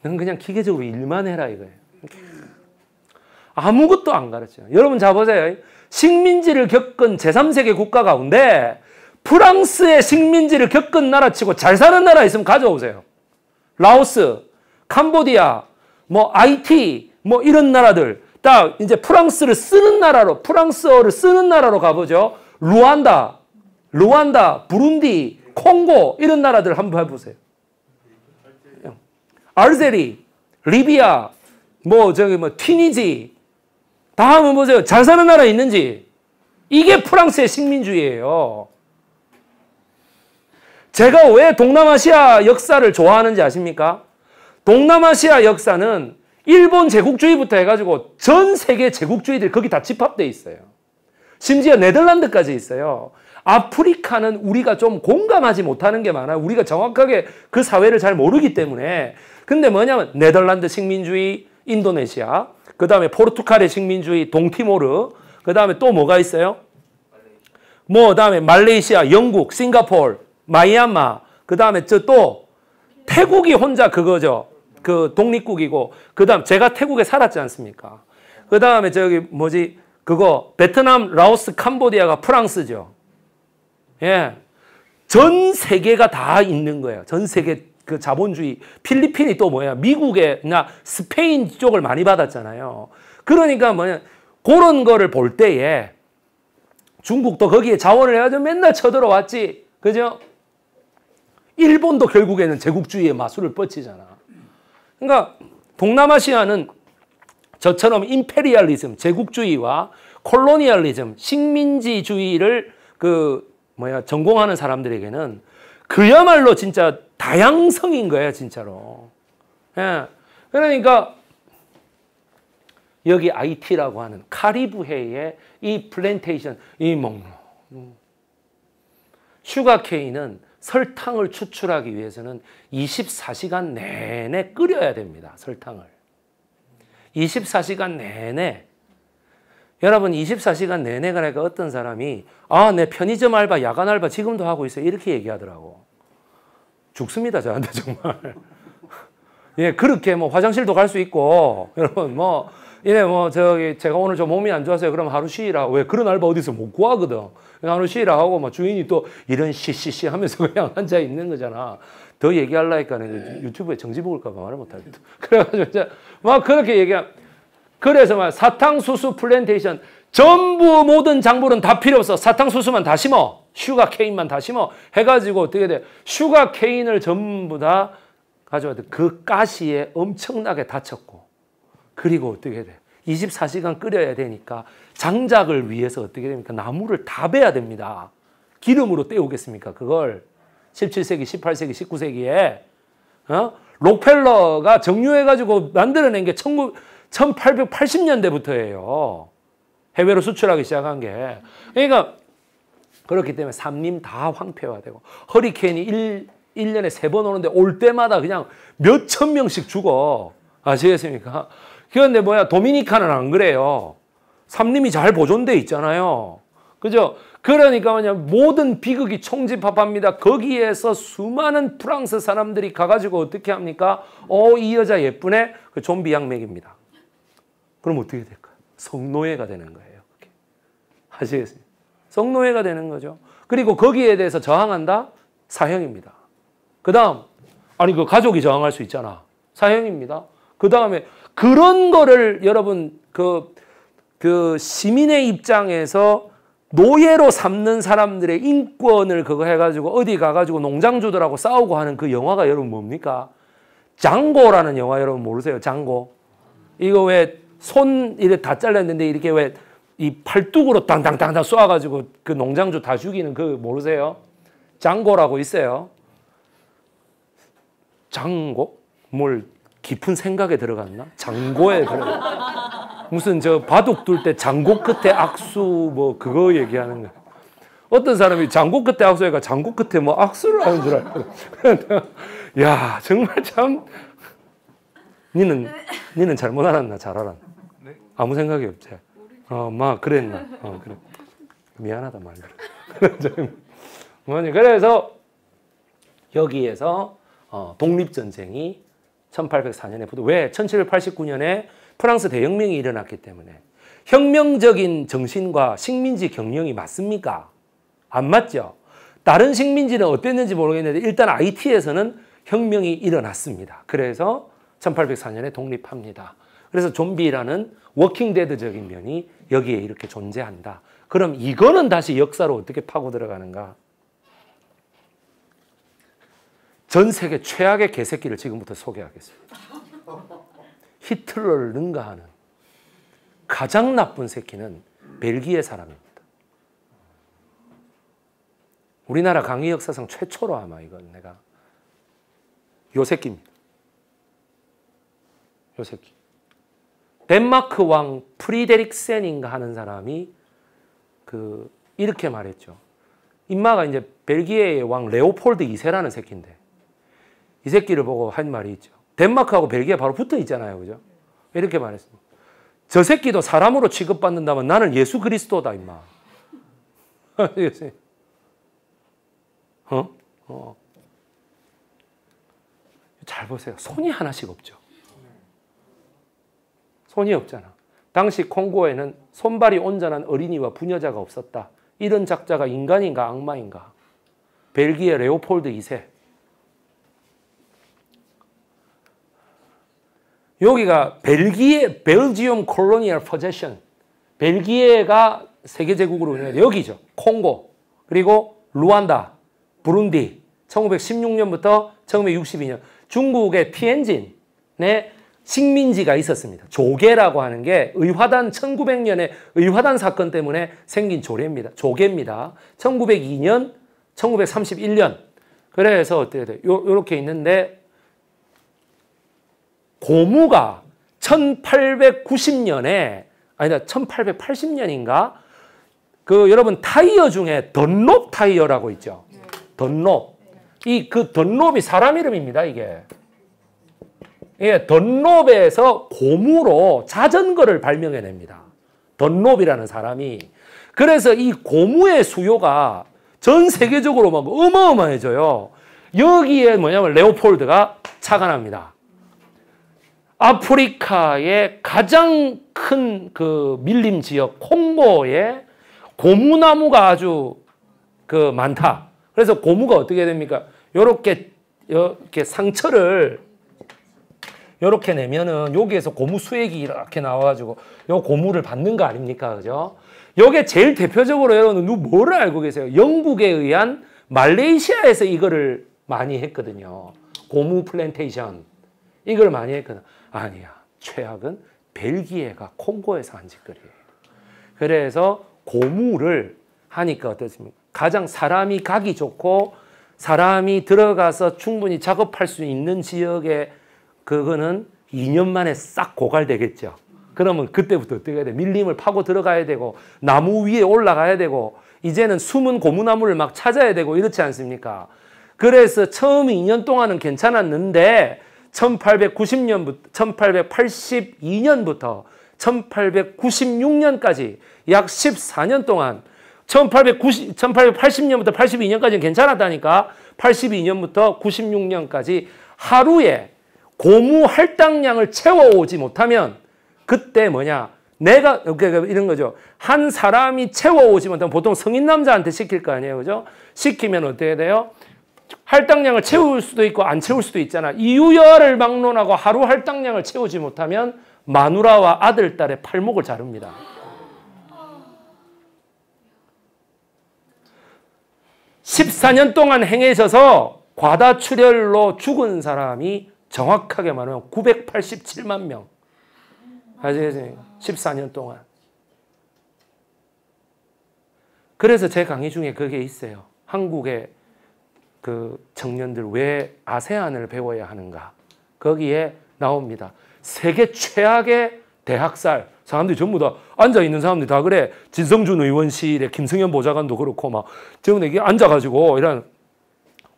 너는 그냥 기계적으로 일만 해라 이거예요. 아무것도 안 가르쳐요. 여러분 자 보세요. 식민지를 겪은 제3세계 국가 가운데 프랑스의 식민지를 겪은 나라치고 잘 사는 나라 있으면 가져오세요. 라오스, 캄보디아, 뭐 IT, 뭐 이런 나라들 딱 이제 프랑스를 쓰는 나라로 프랑스어를 쓰는 나라로 가보죠. 루안다, 루안다, 부룬디, 콩고 이런 나라들 한번 해보세요. 알제리, 리비아, 뭐 저기 뭐 튀니지 다 한번 보세요. 잘 사는 나라 있는지 이게 프랑스의 식민주의예요. 제가 왜 동남아시아 역사를 좋아하는지 아십니까? 동남아시아 역사는 일본 제국주의부터 해가지고 전 세계 제국주의들 거기 다 집합되어 있어요. 심지어 네덜란드까지 있어요. 아프리카는 우리가 좀 공감하지 못하는 게 많아요. 우리가 정확하게 그 사회를 잘 모르기 때문에 근데 뭐냐면 네덜란드 식민주의, 인도네시아, 그 다음에 포르투갈의 식민주의, 동티모르, 그 다음에 또 뭐가 있어요? 뭐 다음에 말레이시아, 영국, 싱가폴, 마이야마그 다음에 저 또 태국이 혼자 그거죠. 그 독립국이고 그 다음 제가 태국에 살았지 않습니까? 그 다음에 저기 뭐지 그거 베트남, 라오스, 캄보디아가 프랑스죠. 예. 전 세계가 다 있는 거예요. 전 세계 그 자본주의 필리핀이 또 뭐야 미국이나 스페인 쪽을 많이 받았잖아요. 그러니까 뭐냐 그런 거를 볼 때에 중국도 거기에 자원을 해가지고 맨날 쳐들어왔지. 그죠? 일본도 결국에는 제국주의의 마술을 뻗치잖아. 그러니까 동남아시아는 저처럼 임페리얼리즘, 제국주의와 콜로니얼리즘, 식민지주의를 그 뭐야 전공하는 사람들에게는 그야말로 진짜 다양성인 거예요, 진짜로. 예. 그러니까 여기 IT라고 하는 카리브해의 이 플랜테이션, 이 목록. 슈가케인은 설탕을 추출하기 위해서는 24시간 내내 끓여야 됩니다. 설탕을. 24시간 내내. 여러분 24시간 내내 그니까 어떤 사람이 아, 내 편의점 알바, 야간 알바 지금도 하고 있어. 이렇게 얘기하더라고. 죽습니다, 저한테 정말. 예, 그렇게 뭐 화장실도 갈 수 있고, 여러분 뭐, 예, 뭐 저기 제가 오늘 저 몸이 안 좋아서요. 그럼 하루 쉬라. 왜 그런 알바 어디서 못 구하거든. 하루 쉬라 하고 막 뭐 주인이 또 이런 씨씨씨 하면서 그냥 앉아 있는 거잖아. 더 얘기하려니까는 네. 유튜브에 정지 먹을까봐 말을 못하겠다. 그래가지고 이제 막 그렇게 얘기하. 그래서 막 사탕수수 플랜테이션 전부 모든 작물은 다 필요 없어. 사탕수수만 다 심어. 슈가케인만 다 심어 해가지고 어떻게 돼? 슈가케인을 전부 다 가져와도 그 가시에 엄청나게 다쳤고 그리고 어떻게 돼? 24시간 끓여야 되니까 장작을 위해서 어떻게 됩니까? 나무를 다 베야 됩니다. 기름으로 때우겠습니까? 그걸 17세기, 18세기, 19세기에 어? 록펠러가 정유해가지고 만들어낸 게 19, 8 8 0년대부터예요 해외로 수출하기 시작한 게. 그러니까 그렇기 때문에 삼림 다 황폐화되고 허리케인이 1, 1년에 세 번 오는데 올 때마다 그냥 몇천 명씩 죽어. 아시겠습니까? 그런데 뭐야 도미니카는 안 그래요. 삼림이 잘 보존돼 있잖아요. 그죠? 그러니까 뭐냐 모든 비극이 총집합합니다. 거기에서 수많은 프랑스 사람들이 가가지고 어떻게 합니까? 어 이 여자 예쁘네. 그 좀비 양맥입니다. 그럼 어떻게 될까요? 성노예가 되는 거예요. 그게. 하시겠습니까? 성노예가 되는 거죠. 그리고 거기에 대해서 저항한다? 사형입니다. 그 다음, 아니, 그 가족이 저항할 수 있잖아. 사형입니다. 그 다음에 그런 거를 여러분, 그, 그 시민의 입장에서 노예로 삼는 사람들의 인권을 그거 해가지고 어디 가가지고 농장주들하고 싸우고 하는 그 영화가 여러분 뭡니까? 장고라는 영화 여러분 모르세요? 장고. 이거 왜 손 이렇게 다 잘랐는데 이렇게 왜이 팔뚝으로 땅땅땅땅 쏴가지고그 농장주 다 죽이는 그 모르세요? 장고라고 있어요. 장고? 뭘 깊은 생각에 들어갔나? 장고에 들어갔 무슨 저 바둑 둘 때 장고 끝에 악수 뭐 그거 얘기하는 거 어떤 사람이 장고 끝에 악수해가 장고 끝에 뭐 악수를 하는 줄 알고. 야 정말 참. 니는 니는 잘못 알았나 잘 알았나? 네. 아무 생각이 없지. 어, 막 그랬나? 어, 그래. 미안하다 말로. 뭐 그래서 여기에서 어, 독립전쟁이 1804년에 부도 왜 1789년에 프랑스 대혁명이 일어났기 때문에 혁명적인 정신과 식민지 경영이 맞습니까? 안 맞죠. 다른 식민지는 어땠는지 모르겠는데 일단 IT에서는 혁명이 일어났습니다. 그래서 1804년에 독립합니다. 그래서 좀비라는 워킹데드적인 면이 여기에 이렇게 존재한다. 그럼 이거는 다시 역사로 어떻게 파고 들어가는가? 전 세계 최악의 개새끼를 지금부터 소개하겠습니다. 히틀러를 능가하는 가장 나쁜 새끼는 벨기에 사람입니다. 우리나라 강의 역사상 최초로 아마 이건 내가 요 새끼입니다. 요 새끼. 덴마크 왕 프리데릭센인가 하는 사람이 그 이렇게 말했죠. 인마가 이제 벨기에의 왕 레오폴드 2세라는 새끼인데 이 새끼를 보고 한 말이 있죠. 덴마크하고 벨기에 바로 붙어 있잖아요. 그죠? 이렇게 말했습니다. 저 새끼도 사람으로 취급받는다면 나는 예수 그리스도다 임마. 어? 어. 잘 보세요. 손이 하나씩 없죠. 손이 없잖아. 당시 콩고에는 손발이 온전한 어린이와 부녀자가 없었다. 이런 작자가 인간인가 악마인가. 벨기에 레오폴드 2세. 여기가 벨기에 벨지움 콜로니얼 포제션. 벨기에가 세계 제국으로 운영해 여기죠. 콩고. 그리고 루안다, 브룬디 1916년부터 1962년 중국의 피엔진의 식민지가 있었습니다. 조계라고 하는 게 의화단 1900년에 의화단 사건 때문에 생긴 조례입니다. 조계입니다. 1902년, 1931년. 그래서 어떻게 돼요? 요, 렇게 있는데 고무가 1890년에 아니다 1880년인가 그 여러분 타이어 중에 던롭 타이어라고 있죠. 던롭. 이그 던롭이 사람 이름입니다, 이게. 예, 던롭에서 고무로 자전거를 발명해냅니다. 던롭이라는 사람이. 그래서 이 고무의 수요가 전 세계적으로 막 어마어마해져요. 여기에 뭐냐면 레오폴드가 차가 납니다. 아프리카의 가장 큰 그 밀림 지역 콩고에 고무나무가 아주 그 많다. 그래서 고무가 어떻게 됩니까? 요렇게 이렇게 상처를 요렇게 내면은 여기에서 고무 수액이 이렇게 나와가지고 요 고무를 받는 거 아닙니까? 그죠? 요게 제일 대표적으로 여러분 누뭘 알고 계세요? 영국에 의한 말레이시아에서 이거를 많이 했거든요. 고무 플랜테이션. 이걸 많이 했거든. 아니야. 최악은 벨기에가 콩고에서 한 짓거리예요. 그래서 고무를 하니까 어떻습니까? 가장 사람이 가기 좋고 사람이 들어가서 충분히 작업할 수 있는 지역에 그거는 2년 만에 싹 고갈되겠죠. 그러면 그때부터 어떻게 해야 돼? 밀림을 파고 들어가야 되고 나무 위에 올라가야 되고 이제는 숨은 고무나무를 막 찾아야 되고 이렇지 않습니까? 그래서 처음 2년 동안은 괜찮았는데 1890년부터 1882년부터 1896년까지 약 14년 동안 1890, 1880년부터 82년까지는 괜찮았다니까 82년부터 96년까지 하루에 고무 할당량을 채워오지 못하면 그때 뭐냐 내가 그, 그, 그, 이런 거죠. 한 사람이 채워오지 못하면 보통 성인 남자한테 시킬 거 아니에요, 그죠? 시키면 어떻게 돼요? 할당량을 채울 수도 있고 안 채울 수도 있잖아. 이유열을 막론하고 하루 할당량을 채우지 못하면 마누라와 아들 딸의 팔목을 자릅니다. 십사 년 동안 행해져서 과다출혈로 죽은 사람이 정확하게 말하면 987만 명. 아시겠습니까? 14년 동안. 그래서 제 강의 중에 그게 있어요. 한국의 그 청년들 왜 아세안을 배워야 하는가. 거기에 나옵니다. 세계 최악의 대학살. 사람들이 전부 다 앉아 있는 사람들이 다 그래. 진성준 의원실에 김승현 보좌관도 그렇고 막 저번에 앉아가지고 이런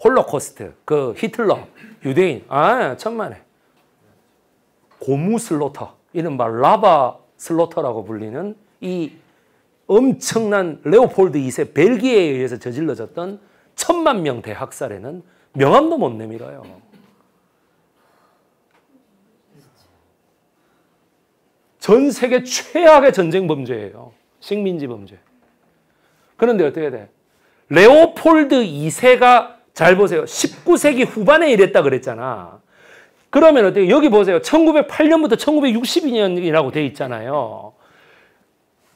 홀로코스트, 그 히틀러 유대인. 아, 천만에. 고무 슬로터. 이른바 라바 슬로터라고 불리는 이 엄청난 레오폴드 2세 벨기에에 의해서 저질러졌던 천만 명 대학살에는 명함도 못 내밀어요. 전 세계 최악의 전쟁 범죄예요. 식민지 범죄. 그런데 어떻게 돼? 레오폴드 2세가 잘 보세요. 19세기 후반에 이랬다 그랬잖아. 그러면 어때요? 여기 보세요. 1908년부터 1962년이라고 돼 있잖아요.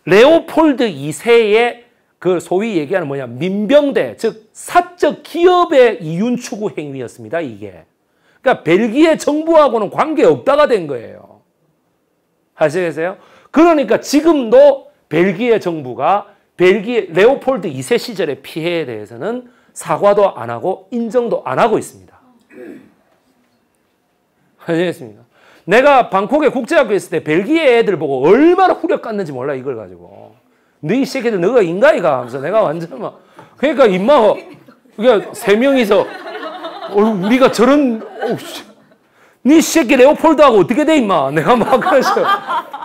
레오폴드 2세의 그 소위 얘기하는 뭐냐 민병대 즉 사적 기업의 이윤 추구 행위였습니다 이게 그러니까 벨기에 정부하고는 관계 없다가 된 거예요 아시겠어요? 그러니까 지금도 벨기에 정부가 벨기에 레오폴드 2세 시절의 피해에 대해서는 사과도 안 하고 인정도 안 하고 있습니다. 알겠습니까? 내가 방콕에 국제학교 있을 때 벨기에 애들 보고 얼마나 후려깠는지 몰라 이걸 가지고. 너희 새끼들 너가 인간이가 하면서 내가 완전 막 그러니까 임마 그러니까 세 명이서 우리가 저런 네 새끼 레오폴드하고 어떻게 돼 임마 내가 막 그래서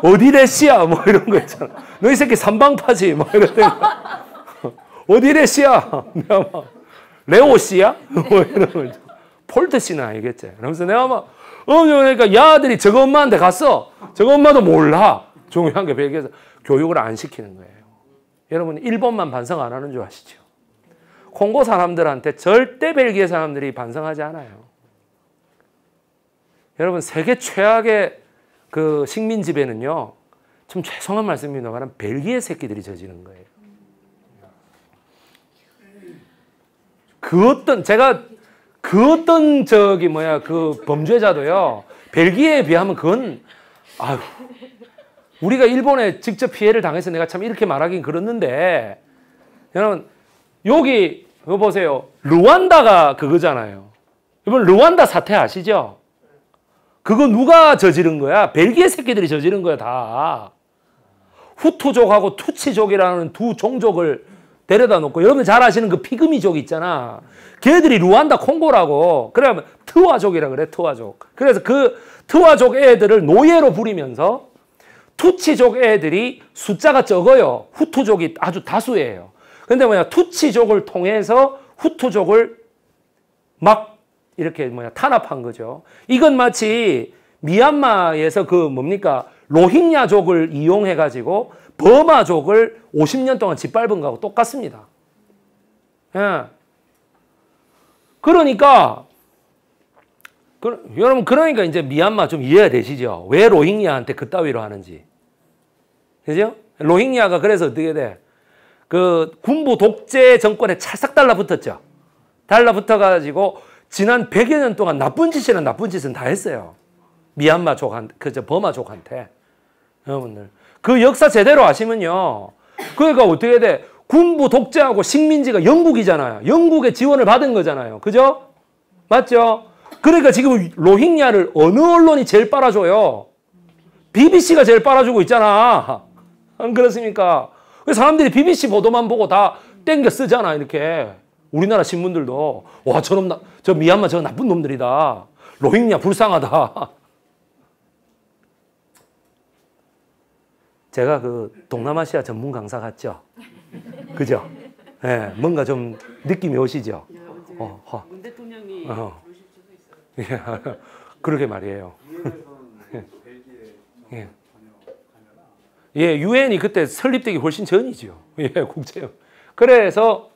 어디 레시야 뭐 이런 거 있잖아 너희 새끼 삼방파지 뭐 이런 거 어디 레시야 내가 막 레오 씨야? 뭐 폴트 씨나 알겠지? 그러면서 내가 막엄 어, 그러니까 야들이 저거 엄마한테 갔어. 저거 엄마도 몰라. 중요한 게 배경에서 교육을 안 시키는 거예요. 여러분 일본만 반성 안 하는 줄 아시죠? 콩고 사람들한테 절대 벨기에 사람들이 반성하지 않아요. 여러분 세계 최악의 그 식민 지배는요. 좀 죄송한 말씀입니다만 벨기에 새끼들이 저지른 거예요. 그 어떤 제가 그 어떤 저기 뭐야 그 범죄자도요 벨기에에 비하면 그건 아유 우리가 일본에 직접 피해를 당해서 내가 참 이렇게 말하긴 그렇는데 여러분 여기 그거 보세요 루안다가 그거잖아요 여러분 루다 사태 아시죠? 그거 누가 저지른 거야? 벨기에 새끼들이 저지른 거야 다 후투족하고 투치족이라는 두 종족을 데려다 놓고 여러분 잘 아시는 그 피그미족 있잖아. 걔들이 루안다 콩고라고. 그러면 트와족이라 그래 트와족. 그래서 그 트와족 애들을 노예로 부리면서 투치족 애들이 숫자가 적어요. 후투족이 아주 다수예요. 근데 뭐냐 투치족을 통해서 후투족을 막 이렇게 뭐냐 탄압한 거죠. 이건 마치 미얀마에서 그 뭡니까 로힝야족을 이용해 가지고 버마족을 50년 동안 짓밟은 거하고 똑같습니다. 예. 그러니까 그, 여러분 그러니까 이제 미얀마 좀 이해가 되시죠? 왜 로힝야한테 그따위로 하는지. 그죠? 로힝야가 그래서 어떻게 돼? 그 군부 독재 정권에 차싹 달라붙었죠. 달라붙어가지고 지난 100여 년 동안 나쁜 짓이란 나쁜 짓은 다 했어요. 미얀마 족한 테 그 그저 버마 족한테 여러분들 그 역사 제대로 아시면요. 그러니까 어떻게 돼? 군부 독재하고 식민지가 영국이잖아요. 영국의 지원을 받은 거잖아요. 그죠? 맞죠? 그러니까 지금 로힝야를 어느 언론이 제일 빨아줘요? BBC가 제일 빨아주고 있잖아. 안 그렇습니까? 사람들이 BBC 보도만 보고 다 땡겨 쓰잖아, 이렇게. 우리나라 신문들도. 와, 저놈, 나, 저 미얀마 저 나쁜 놈들이다. 로힝야 불쌍하다. 제가 그 동남아시아 전문 강사 같죠? 그죠? 예, 네, 뭔가 좀 느낌이 오시죠? 어, 허. 문 대통령이 어. 예, 그러게 말이에요. 뭐 예. 예, 유엔이 그때 설립되기 훨씬 전이죠. 예, 국제요. 그래서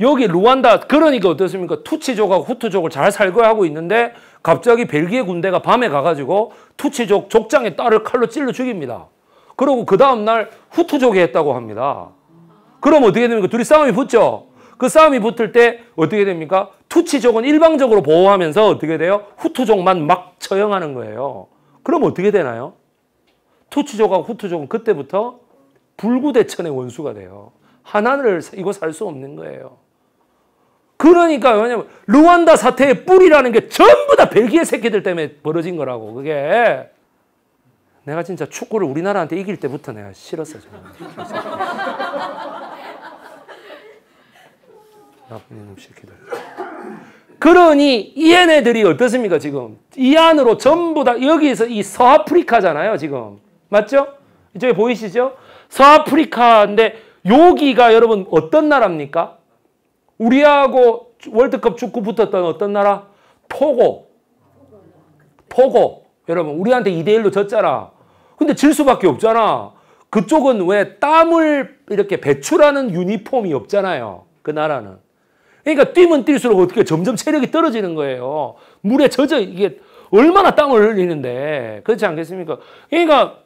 여기 루안다 그러니까 어떻습니까? 투치족하고 후투족을 잘 살거하고 있는데 갑자기 벨기에 군대가 밤에 가가지고 투치족 족장의 딸을 칼로 찔러 죽입니다. 그러고 그 다음날 후투족이 했다고 합니다. 그럼 어떻게 됩니까? 둘이 싸움이 붙죠? 그 싸움이 붙을 때 어떻게 됩니까? 투치족은 일방적으로 보호하면서 어떻게 돼요? 후투족만 막 처형하는 거예요. 그럼 어떻게 되나요? 투치족하고 후투족은 그때부터 불구대천의 원수가 돼요. 하나를 이거 살 수 없는 거예요. 그러니까 왜냐면 르완다 사태의 뿔이라는 게 전부 다 벨기에 새끼들 때문에 벌어진 거라고 그게 내가 진짜 축구를 우리나라한테 이길 때부터 내가 싫었어. 나쁜 그러니 얘네들이 어떻습니까 지금? 이 안으로 전부 다 여기에서 이 서아프리카잖아요 지금. 맞죠? 이쪽에 보이시죠? 서아프리카인데 여기가 여러분 어떤 나라입니까? 우리하고 월드컵 축구 붙었던 어떤 나라? 토고. 토고. 여러분 우리한테 2대1로 졌잖아. 근데 질 수밖에 없잖아. 그쪽은 왜 땀을 이렇게 배출하는 유니폼이 없잖아요. 그 나라는. 그러니까 뛰면 뛸수록 어떻게 점점 체력이 떨어지는 거예요. 물에 젖어 이게 얼마나 땀을 흘리는데 그렇지 않겠습니까? 그러니까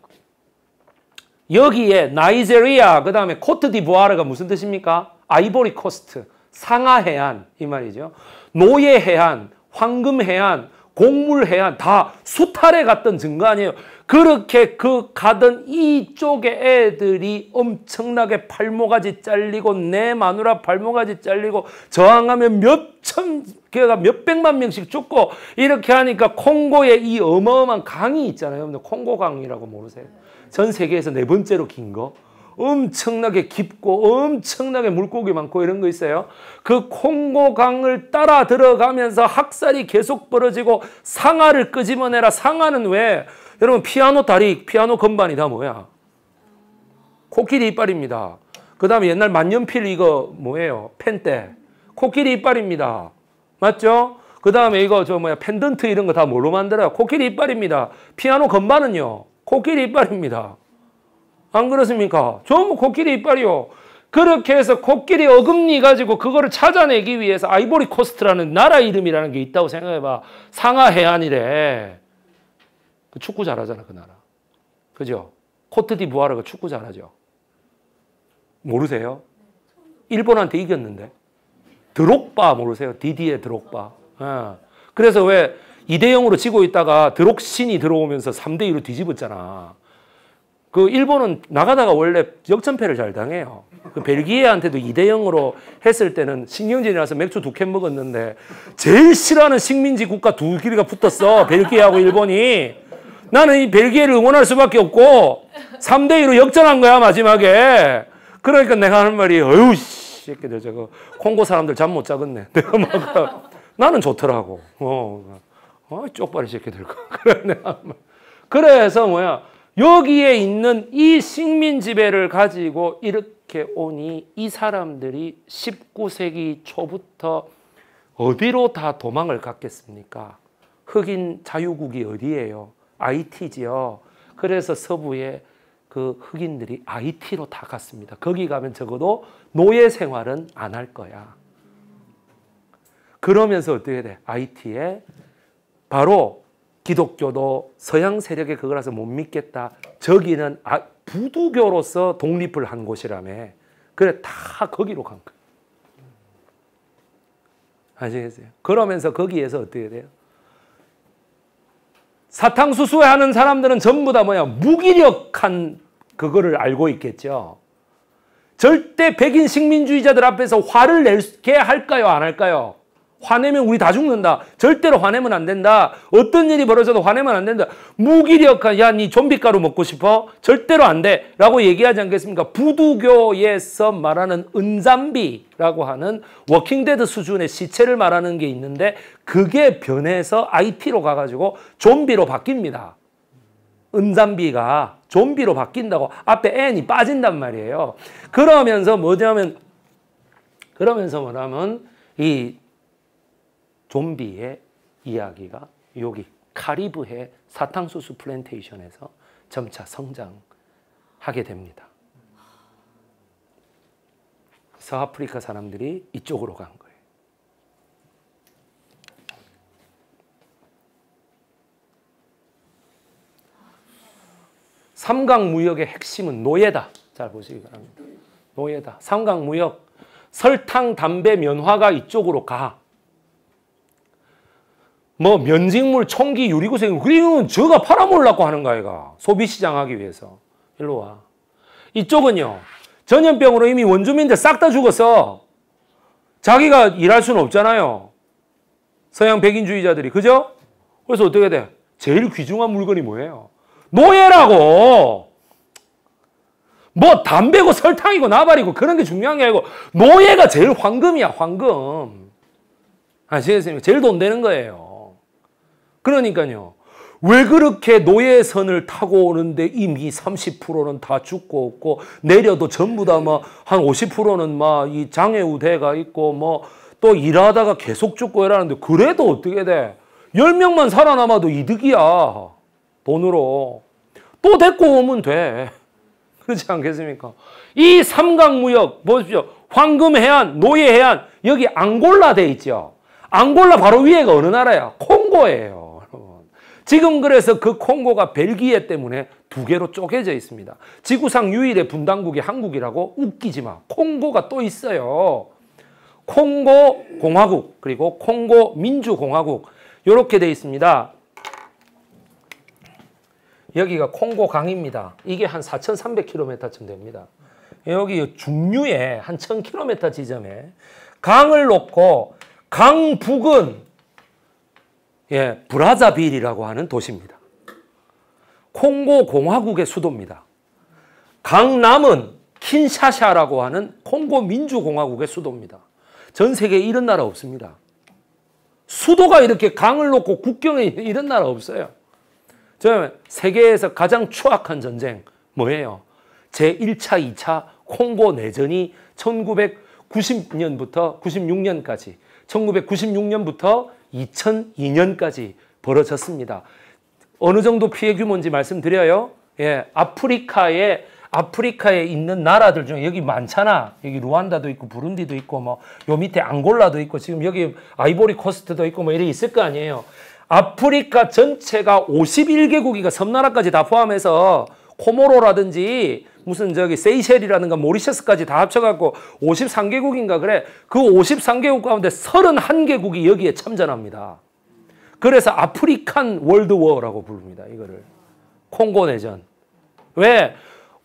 여기에 나이제리아 그다음에 코트디부아르가 무슨 뜻입니까? 아이보리 코스트 상하 해안 이 말이죠. 노예 해안, 황금 해안, 곡물 해안 다 수탈에 갔던 증거 아니에요. 그렇게 그 가던 이쪽에 애들이 엄청나게 팔모가지 잘리고 내 마누라 팔모가지 잘리고 저항하면 몇천 개가 몇백만 명씩 죽고 이렇게 하니까 콩고에 이 어마어마한 강이 있잖아요. 콩고 강이라고 모르세요? 전 세계에서 네 번째로 긴 거. 엄청나게 깊고 엄청나게 물고기 많고 이런 거 있어요. 그 콩고강을 따라 들어가면서 학살이 계속 벌어지고 상하를 끄집어내라. 상하는 왜 여러분 피아노 다리, 피아노 건반이 다 뭐야? 코끼리 이빨입니다. 그 다음에 옛날 만년필 이거 뭐예요? 펜대. 코끼리 이빨입니다. 맞죠? 그 다음에 이거 저 뭐야 펜던트 이런 거 다 뭘로 만들어요? 코끼리 이빨입니다. 피아노 건반은요? 코끼리 이빨입니다. 안 그렇습니까? 전부 코끼리 이빨이요. 그렇게 해서 코끼리 어금니 가지고 그거를 찾아내기 위해서 아이보리 코스트라는 나라 이름이라는 게 있다고 생각해봐. 상하 해안이래. 그 축구 잘하잖아, 그 나라. 그죠? 코트디 부아르가 그 축구 잘하죠. 모르세요? 일본한테 이겼는데. 드록바 모르세요? 디디의 드록바. 어. 그래서 왜 2대 0으로 지고 있다가 드록신이 들어오면서 3대 2로 뒤집었잖아. 그 일본은 나가다가 원래 역전패를 잘 당해요. 그 벨기에한테도 2대 0으로 했을 때는 신경질이라서 맥주 두 캔 먹었는데 제일 싫어하는 식민지 국가 두 길이가 붙었어. 벨기에하고 일본이. 나는 이 벨기에를 응원할 수밖에 없고 3대 2로 역전한 거야 마지막에. 그러니까 내가 하는 말이 어휴 씨이렇 저거 그 콩고 사람들 잠 못 자겠네. 내가 막 나는 좋더라고. 어, 어, 어 쪽발이 새끼들 그래서 뭐야 여기에 있는 이 식민 지배를 가지고 이렇게 오니 이 사람들이 19세기 초부터 어디로 다 도망을 갔겠습니까? 흑인 자유국이 어디예요? IT지요. 그래서 서부에 그 흑인들이 IT로 다 갔습니다. 거기 가면 적어도 노예 생활은 안 할 거야. 그러면서 어떻게 돼? IT에 바로 기독교도 서양 세력에 그걸 해서 못 믿겠다. 저기는 아, 부두교로서 독립을 한 곳이라며. 그래 다 거기로 간 거예요. 아시겠어요? 그러면서 거기에서 어떻게 돼요? 사탕수수 하는 사람들은 전부 다 뭐야 무기력한 그거를 알고 있겠죠. 절대 백인 식민주의자들 앞에서 화를 내게 할까요 안 할까요? 화내면 우리 다 죽는다. 절대로 화내면 안 된다. 어떤 일이 벌어져도 화내면 안 된다. 무기력한 야니 좀비 가루 먹고 싶어? 절대로 안 돼. 라고 얘기하지 않겠습니까? 부두교에서 말하는 은잠비라고 하는 워킹데드 수준의 시체를 말하는 게 있는데 그게 변해서 i t 로 가가지고 좀비로 바뀝니다. 음산비가 좀비로 바뀐다고 앞에 N이 빠진단 말이에요. 그러면서 뭐냐면 그러면서 뭐냐면 이 좀비의 이야기가 여기 카리브해 사탕수수 플랜테이션에서 점차 성장하게 됩니다. 서아프리카 사람들이 이쪽으로 간거 삼각무역의 핵심은 노예다. 잘 보시기 바랍니다. 노예다. 삼각무역. 설탕, 담배, 면화가 이쪽으로 가. 뭐 면직물, 총기, 유리구생 그리고 저가 팔아먹으려고 하는 거 아이가. 소비시장하기 위해서. 일로 와. 이쪽은요. 전염병으로 이미 원주민들 싹 다 죽어서 자기가 일할 수는 없잖아요. 서양 백인주의자들이. 그죠? 그래서 어떻게 돼? 제일 귀중한 물건이 뭐예요? 노예라고. 뭐 담배고 설탕이고 나발이고 그런 게 중요한 게 아니고 노예가 제일 황금이야 황금. 아시겠습니까? 제일 돈 되는 거예요. 그러니까요. 왜 그렇게 노예 선을 타고 오는데 이미 30%는 다 죽고 없고 내려도 전부 다 뭐 한 50%는 막 이 장애우대가 있고 뭐 또 일하다가 계속 죽고 이러는데 그래도 어떻게 돼? 10명만 살아남아도 이득이야. 돈으로 또 데리고 오면 돼. 그렇지 않겠습니까? 이 삼각무역 보십시오. 황금해안, 노예해안 여기 앙골라 돼 있죠. 앙골라 바로 위에가 어느 나라야? 콩고예요. 지금 그래서 그 콩고가 벨기에 때문에 두 개로 쪼개져 있습니다. 지구상 유일의 분당국이 한국이라고 웃기지 마. 콩고가 또 있어요. 콩고 공화국 그리고 콩고 민주공화국 이렇게 돼 있습니다. 여기가 콩고 강입니다. 이게 한 4,300km쯤 됩니다. 여기 중류에 한 1,000km 지점에 강을 놓고 강 북은 예, 브라자빌이라고 하는 도시입니다. 콩고 공화국의 수도입니다. 강남은 킨샤샤라고 하는 콩고 민주공화국의 수도입니다. 전 세계에 이런 나라 없습니다. 수도가 이렇게 강을 놓고 국경에 이런 나라 없어요. 저는 세계에서 가장 추악한 전쟁 뭐예요? 제1차, 2차 콩고 내전이 1990년부터 96년까지 1996년부터 2002년까지 벌어졌습니다. 어느 정도 피해 규모인지 말씀드려요. 예, 아프리카에 아프리카에 있는 나라들 중에 여기 많잖아. 여기 루안다도 있고 부룬디도 있고 뭐 요 밑에 앙골라도 있고 지금 여기 아이보리 코스트도 있고 뭐 이래 있을 거 아니에요. 아프리카 전체가 51개국이가 섬나라까지 다 포함해서 코모로라든지 무슨 저기 세이셸이라든가 모리셔스까지 다 합쳐갖고 53개국인가 그래 그 53개국 가운데 31개국이 여기에 참전합니다. 그래서 아프리칸 월드워라고 부릅니다. 이거를 콩고 내전 왜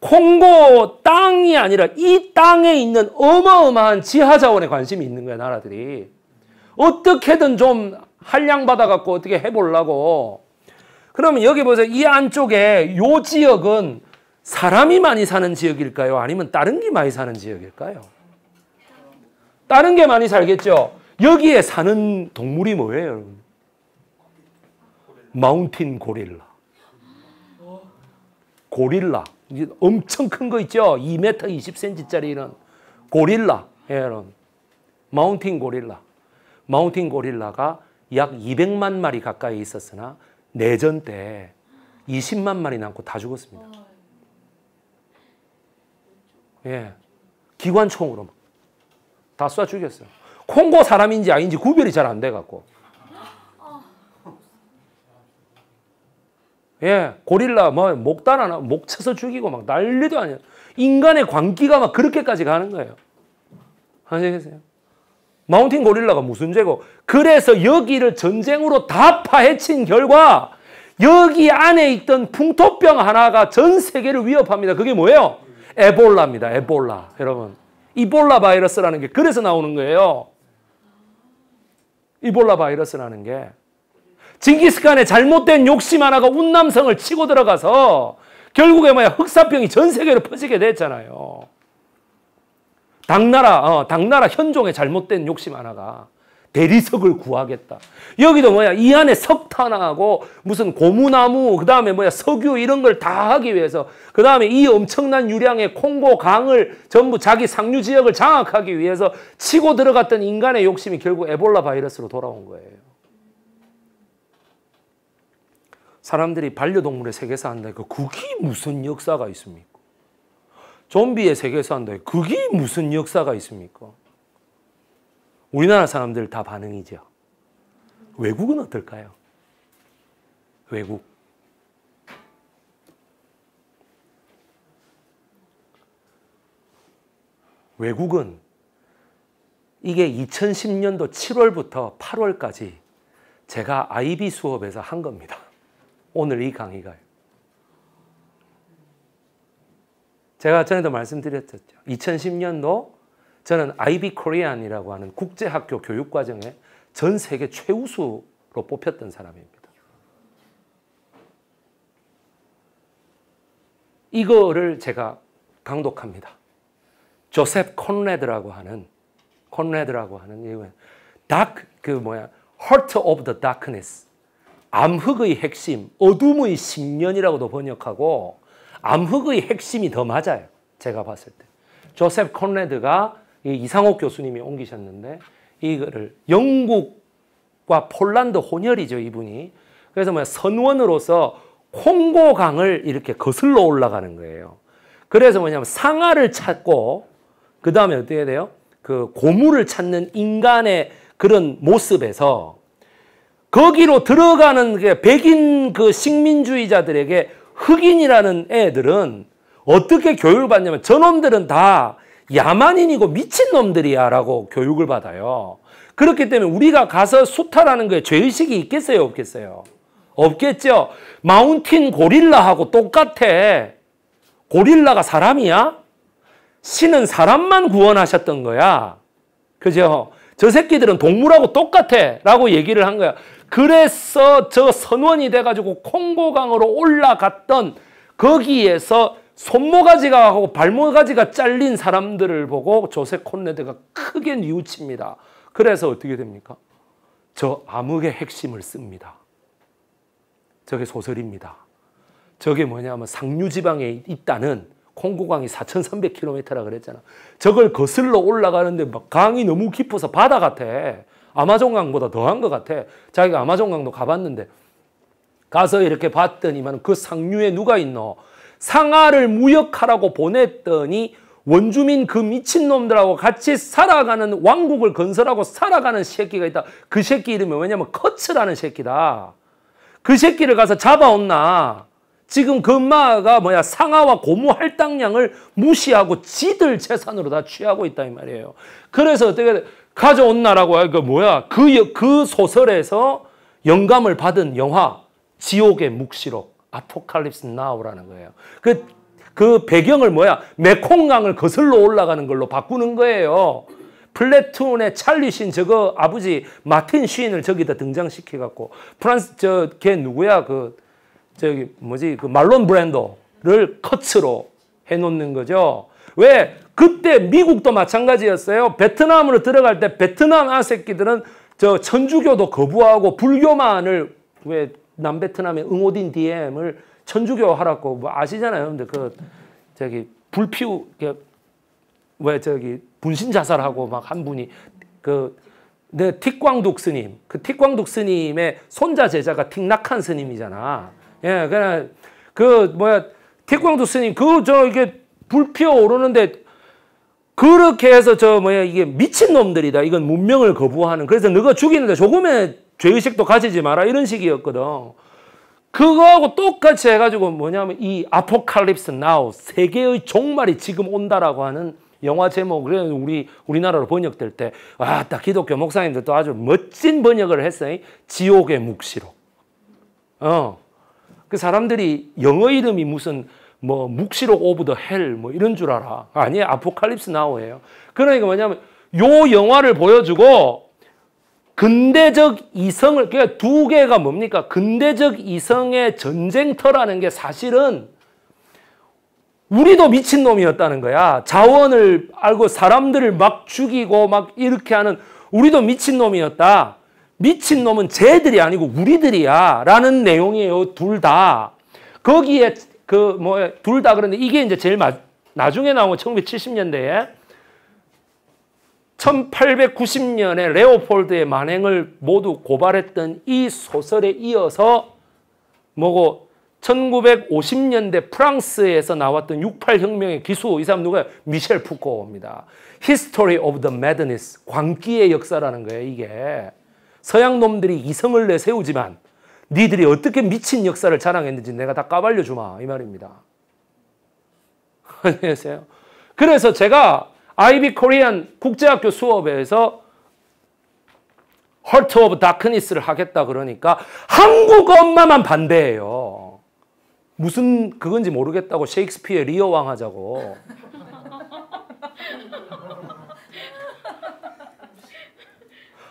콩고 땅이 아니라 이 땅에 있는 어마어마한 지하 자원에 관심이 있는 거야 나라들이 어떻게든 좀 한량 받아갖고 어떻게 해보려고. 그러면 여기 보세요. 이 안쪽에 이 지역은 사람이 많이 사는 지역일까요? 아니면 다른 게 많이 사는 지역일까요? 다른 게 많이 살겠죠? 여기에 사는 동물이 뭐예요, 여러분? 마운틴 고릴라. 고릴라. 엄청 큰 거 있죠? 2m 20cm짜리 이런 고릴라. 예, 여러분. 마운틴 고릴라. 마운틴 고릴라가 약 200만 마리 가까이 있었으나 내전 때 20만 마리 남고 다 죽었습니다. 예. 기관총으로 다 쏴 죽였어요. 콩고 사람인지 아닌지 구별이 잘 안 돼 갖고. 예, 고릴라 뭐 목단 하나 목 쳐서 죽이고 막 난리도 아니야. 인간의 광기가 막 그렇게까지 가는 거예요. 아시겠어요? 마운틴 고릴라가 무슨 죄고 그래서 여기를 전쟁으로 다 파헤친 결과 여기 안에 있던 풍토병 하나가 전 세계를 위협합니다. 그게 뭐예요? 에볼라입니다. 에볼라. 여러분. 이볼라 바이러스라는 게 그래서 나오는 거예요. 이볼라 바이러스라는 게 징기스칸의 잘못된 욕심 하나가 운남성을 치고 들어가서 결국에 뭐야 흑사병이 전 세계로 퍼지게 됐잖아요. 당나라, 어, 당나라 현종의 잘못된 욕심 하나가 대리석을 구하겠다. 여기도 뭐야 이 안에 석탄하고 무슨 고무나무 그 다음에 뭐야 석유 이런 걸 다 하기 위해서 그 다음에 이 엄청난 유량의 콩고 강을 전부 자기 상류 지역을 장악하기 위해서 치고 들어갔던 인간의 욕심이 결국 에볼라 바이러스로 돌아온 거예요. 사람들이 반려동물의 세계사 한다. 그 그게 무슨 역사가 있습니까? 좀비의 세계에서 한다. 그게 무슨 역사가 있습니까? 우리나라 사람들 다 반응이죠. 외국은 어떨까요? 외국. 외국은 이게 2010년도 7월부터 8월까지 제가 IB 수업에서 한 겁니다. 오늘 이 강의가요. 제가 전에도 말씀드렸었죠. 2010년도 저는 IB 코리안이라고 하는 국제학교 교육과정에 전 세계 최우수로 뽑혔던 사람입니다. 이거를 제가 강독합니다. 조셉 콘레드라고 하는 콘레드라고 하는 이건 닥그 뭐야 Heart of the Darkness 암흑의 핵심 어둠의 심년이라고도 번역하고 암흑의 핵심이 더 맞아요. 제가 봤을 때. 조셉 콘레드가 이상옥 교수님이 옮기셨는데 이거를 영국과 폴란드 혼혈이죠 이분이. 그래서 뭐 선원으로서 콩고강을 이렇게 거슬러 올라가는 거예요. 그래서 뭐냐면 상아를 찾고 그 다음에 어떻게 돼요? 그 고무를 찾는 인간의 그런 모습에서 거기로 들어가는 백인 그 식민주의자들에게 흑인이라는 애들은 어떻게 교육을 받냐면 저놈들은 다 야만인이고 미친놈들이야 라고 교육을 받아요. 그렇기 때문에 우리가 가서 수탈하는 거에 죄의식이 있겠어요? 없겠어요? 없겠죠. 마운틴 고릴라하고 똑같아. 고릴라가 사람이야? 신은 사람만 구원하셨던 거야. 그죠? 저 새끼들은 동물하고 똑같아 라고 얘기를 한 거야. 그래서 저 선원이 돼가지고 콩고강으로 올라갔던 거기에서 손모가지가 하고 발모가지가 잘린 사람들을 보고 조세 콘레드가 크게 뉘우칩니다. 그래서 어떻게 됩니까? 저 암흑의 핵심을 씁니다. 저게 소설입니다. 저게 뭐냐면 상류지방에 있다는 콩고강이 4,300km라 그랬잖아. 저걸 거슬러 올라가는데 막 강이 너무 깊어서 바다 같아. 아마존강보다 더한 것 같아. 자기가 아마존강도 가봤는데 가서 이렇게 봤더니만 그 상류에 누가 있노? 상하를 무역하라고 보냈더니 원주민 그 미친놈들하고 같이 살아가는 왕국을 건설하고 살아가는 새끼가 있다. 그 새끼 이름이 왜냐면 커츠라는 새끼다. 그 새끼를 가서 잡아온나. 지금 그 엄마가 뭐야 상하와 고무 할당량을 무시하고 지들 재산으로 다 취하고 있다 이 말이에요. 그래서 어떻게 가져온나라고 그 뭐야 그 그 소설에서 영감을 받은 영화 지옥의 묵시록 아포칼립스 나우라는 거예요. 그, 그 배경을 뭐야 메콩강을 거슬러 올라가는 걸로 바꾸는 거예요. 플래툰의 찰리 신 저거 아버지 마틴 시인을 저기다 등장시켜갖고 프랑스 저 걔 누구야 그 저기 뭐지 그 말론 브랜도를 커츠로 해놓는 거죠. 왜 그때 미국도 마찬가지였어요. 베트남으로 들어갈 때 베트남 아새끼들은 저 천주교도 거부하고 불교만을 왜 남베트남의 응오딘 DM을 천주교 하라고 뭐 아시잖아요. 근데 그 저기 불피우 그 왜 저기 분신 자살하고 막 한 분이 그 네, 틱광독 스님 그 틱광독 스님의 손자 제자가 틱낙한 스님이잖아. 예, 그냥 그 뭐야 태광도 스님 그 저 이게 불피어 오르는데 그렇게 해서 저 뭐야 이게 미친 놈들이다. 이건 문명을 거부하는. 그래서 너가 죽이는데 조금의 죄의식도 가지지 마라 이런 식이었거든. 그거하고 똑같이 해가지고 뭐냐면 이 아포칼립스 나우 세계의 종말이 지금 온다라고 하는 영화 제목을 우리 우리나라로 번역될 때와딱 아, 기독교 목사님들도 아주 멋진 번역을 했어요. 지옥의 묵시록. 어. 그 사람들이 영어 이름이 무슨 뭐 묵시록 오브 더 헬 뭐 이런 줄 알아. 아니 아포칼립스 나오예요. 그러니까 뭐냐면 요 영화를 보여주고 근대적 이성을 그러니까 개가 뭡니까? 근대적 이성의 전쟁터라는 게 사실은 우리도 미친놈이었다는 거야. 자원을 알고 사람들을 막 죽이고 막 이렇게 하는 우리도 미친놈이었다. 미친놈은 쟤들이 아니고 우리들이야. 라는 내용이에요. 둘 다. 거기에 그 뭐 둘 다 그런데 이게 이제 제일 마, 나중에 나온 1970년대에 1890년에 레오폴드의 만행을 모두 고발했던 이 소설에 이어서 뭐고 1950년대 프랑스에서 나왔던 68혁명의 기수 이 사람 누가 미셸 푸코입니다. History of the Madness 광기의 역사라는 거예요 이게. 서양 놈들이 이성을 내세우지만 니들이 어떻게 미친 역사를 자랑했는지 내가 다 까발려 주마 이 말입니다. 안녕하세요. 그래서 제가 아이비 코리안 국제학교 수업에서 헐트 오브 다크니스를 하겠다 그러니까 한국 엄마만 반대해요. 무슨 그건지 모르겠다고 셰익스피어 리어 왕 하자고.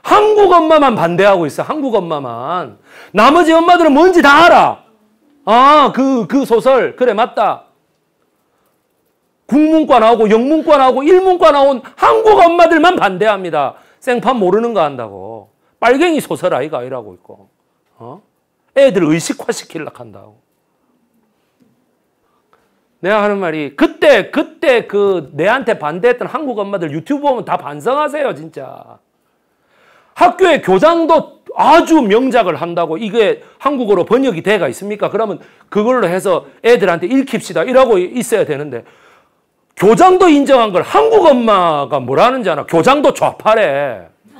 한국 엄마만 반대하고 있어. 한국 엄마만. 나머지 엄마들은 뭔지 다 알아. 아, 그, 그 소설. 그래, 맞다. 국문과 나오고 영문과 나오고 일문과 나온 한국 엄마들만 반대합니다. 생판 모르는 거 한다고. 빨갱이 소설 아이가 아니라고 있고. 어? 애들 의식화 시킬라 한다고. 내가 하는 말이 그때 그때 그 내한테 반대했던 한국 엄마들 유튜브 보면 다 반성하세요, 진짜. 학교의 교장도 아주 명작을 한다고 이게 한국어로 번역이 돼가 있습니까? 그러면 그걸로 해서 애들한테 읽힙시다 이러고 있어야 되는데 교장도 인정한 걸 한국 엄마가 뭐라는지 알아? 교장도 좌파래.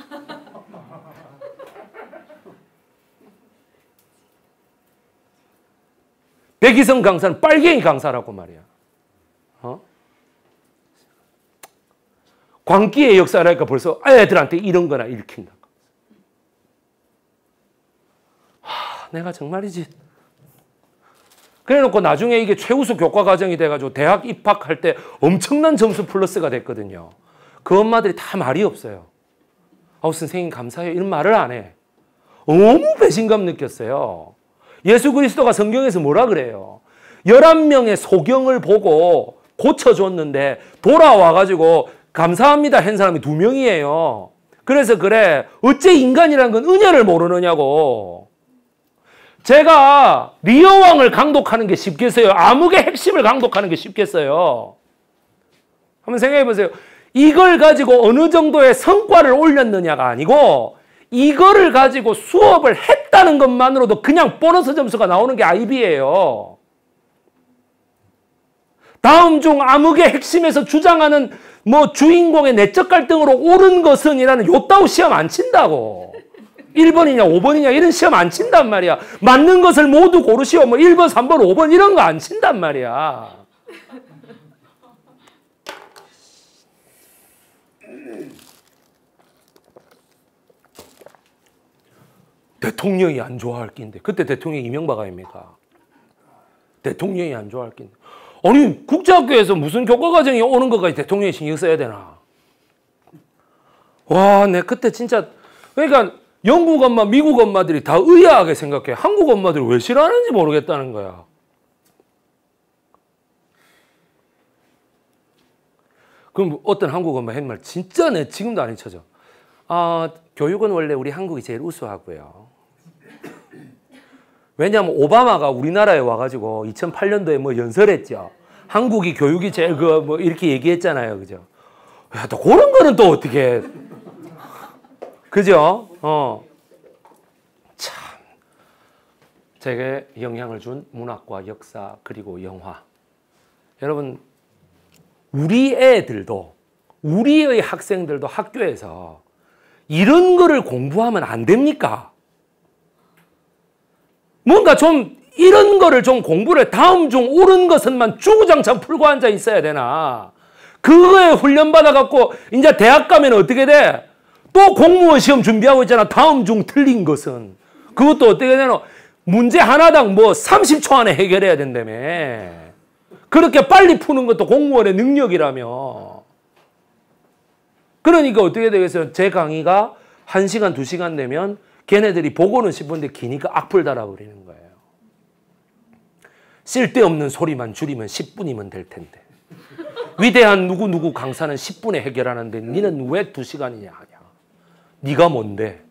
백이성 강사는 빨갱이 강사라고 말이야. 어? 광기의 역사라니까 벌써 애들한테 이런 거나 읽힌다. 내가 정말이지. 그래놓고 나중에 이게 최우수 교과 과정이 돼가지고 대학 입학할 때 엄청난 점수 플러스가 됐거든요. 그 엄마들이 다 말이 없어요. 아우 선생님 감사해요. 이런 말을 안 해. 너무 배신감 느꼈어요. 예수 그리스도가 성경에서 뭐라 그래요? 11명의 소경을 보고 고쳐줬는데 돌아와가지고 감사합니다 한 사람이 두 명이에요. 그래서 그래 어째 인간이란 건 은혜를 모르느냐고 제가 리어왕을 강독하는 게 쉽겠어요? 암흑의 핵심을 강독하는 게 쉽겠어요? 한번 생각해 보세요. 이걸 가지고 어느 정도의 성과를 올렸느냐가 아니고 이거를 가지고 수업을 했다는 것만으로도 그냥 보너스 점수가 나오는 게 IB예요. 다음 중 암흑의 핵심에서 주장하는 뭐 주인공의 내적 갈등으로 옳은 것은 이라는 요따우 시험 안 친다고. 1번이냐 5번이냐 이런 시험 안 친단 말이야. 맞는 것을 모두 고르시오. 뭐 1번, 3번, 5번 이런 거 안 친단 말이야. 대통령이 안 좋아할 낀데 그때 대통령이 이명박 아닙니까? 대통령이 안 좋아할 낀데 아니 국제학교에서 무슨 교과과정이 오는 것까지 대통령이 신경 써야 되나? 와, 내 그때 진짜 그러니까 영국 엄마, 미국 엄마들이 다 의아하게 생각해. 한국 엄마들 왜 싫어하는지 모르겠다는 거야. 그럼 어떤 한국 엄마 했말 진짜 내 지금도 안 잊혀져. 아, 교육은 원래 우리 한국이 제일 우수하고요. 왜냐하면 오바마가 우리나라에 와가지고 2008년도에 뭐 연설했죠. 한국이 교육이 제일 그 뭐 이렇게 얘기했잖아요, 그죠? 야, 또 그런 거는 또 어떻게? 그죠? 어, 참 제게 영향을 준 문학과 역사 그리고 영화. 여러분 우리 애들도 우리의 학생들도 학교에서 이런 거를 공부하면 안 됩니까? 뭔가 좀 이런 거를 좀 공부를 다음 중 옳은 것은만 주구장창 풀고 앉아 있어야 되나? 그거에 훈련받아갖고 이제 대학 가면 어떻게 돼? 또 공무원 시험 준비하고 있잖아. 다음 중 틀린 것은. 그것도 어떻게 되노? 문제 하나당 뭐 30초 안에 해결해야 된다며. 그렇게 빨리 푸는 것도 공무원의 능력이라며. 그러니까 어떻게 되겠어요? 제 강의가 1시간, 2시간 되면 걔네들이 보고는 싶은데 기니까 악플 달아버리는 거예요. 쓸데없는 소리만 줄이면 10분이면 될 텐데. 위대한 누구누구 강사는 10분에 해결하는데 니는 왜 2시간이냐. 네가 뭔데?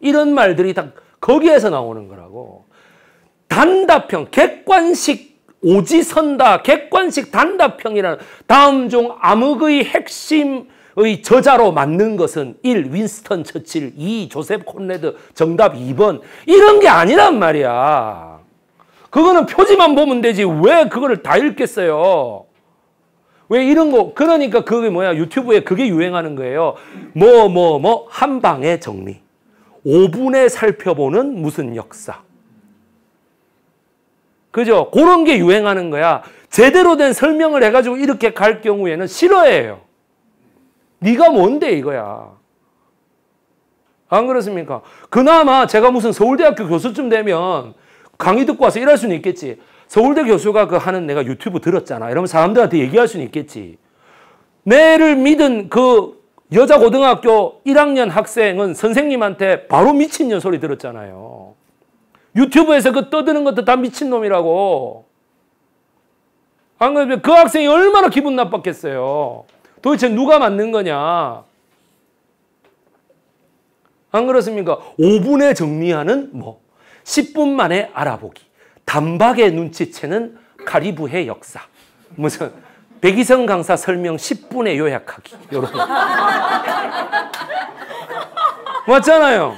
이런 말들이 다 거기에서 나오는 거라고. 단답형, 객관식 오지선다, 객관식 단답형이라는 다음 종 암흑의 핵심의 저자로 맞는 것은 1. 윈스턴 처칠, 2. 조셉 콘레드, 정답 2번. 이런 게 아니란 말이야. 그거는 표지만 보면 되지 왜 그거를 다 읽겠어요. 왜 이런 거 그러니까 그게 뭐야 유튜브에 그게 유행하는 거예요. 뭐 뭐 뭐 한 방에 정리. 5분에 살펴보는 무슨 역사. 그죠? 그런 게 유행하는 거야. 제대로 된 설명을 해가지고 이렇게 갈 경우에는 싫어해요. 네가 뭔데 이거야. 안 그렇습니까? 그나마 제가 무슨 서울대학교 교수쯤 되면 강의 듣고 와서 일할 수는 있겠지. 서울대 교수가 그 하는 내가 유튜브 들었잖아. 이러면 사람들한테 얘기할 수는 있겠지. 내를 믿은 그 여자 고등학교 1학년 학생은 선생님한테 바로 미친년 소리 들었잖아요. 유튜브에서 그 떠드는 것도 다 미친놈이라고. 안 그러면 그 학생이 얼마나 기분 나빴겠어요. 도대체 누가 만든 거냐. 안 그렇습니까? 5분에 정리하는 뭐 10분 만에 알아보기. 단박에 눈치채는 가리부해 역사. 무슨 백이성 강사 설명 10분에 요약하기. 요런. 맞잖아요.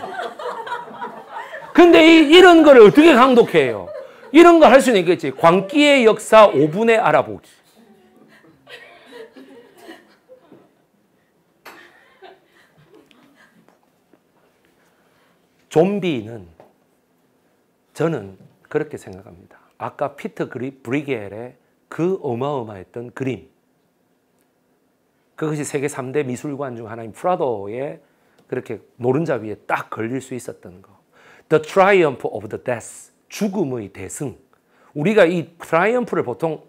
근데 이, 런거 어떻게 강독해요? 이런 거 할 수는 있지 광기의 역사 5분에 알아보기. 좀비는 저는 그렇게 생각합니다. 아까 피터 그리, 브리겔의 그 어마어마했던 그림 그것이 세계 3대 미술관 중 하나인 프라도에 그렇게 노른자 위에 딱 걸릴 수 있었던 거. The Triumph of the Death. 죽음의 대승. 우리가 이 트라이엄프를 보통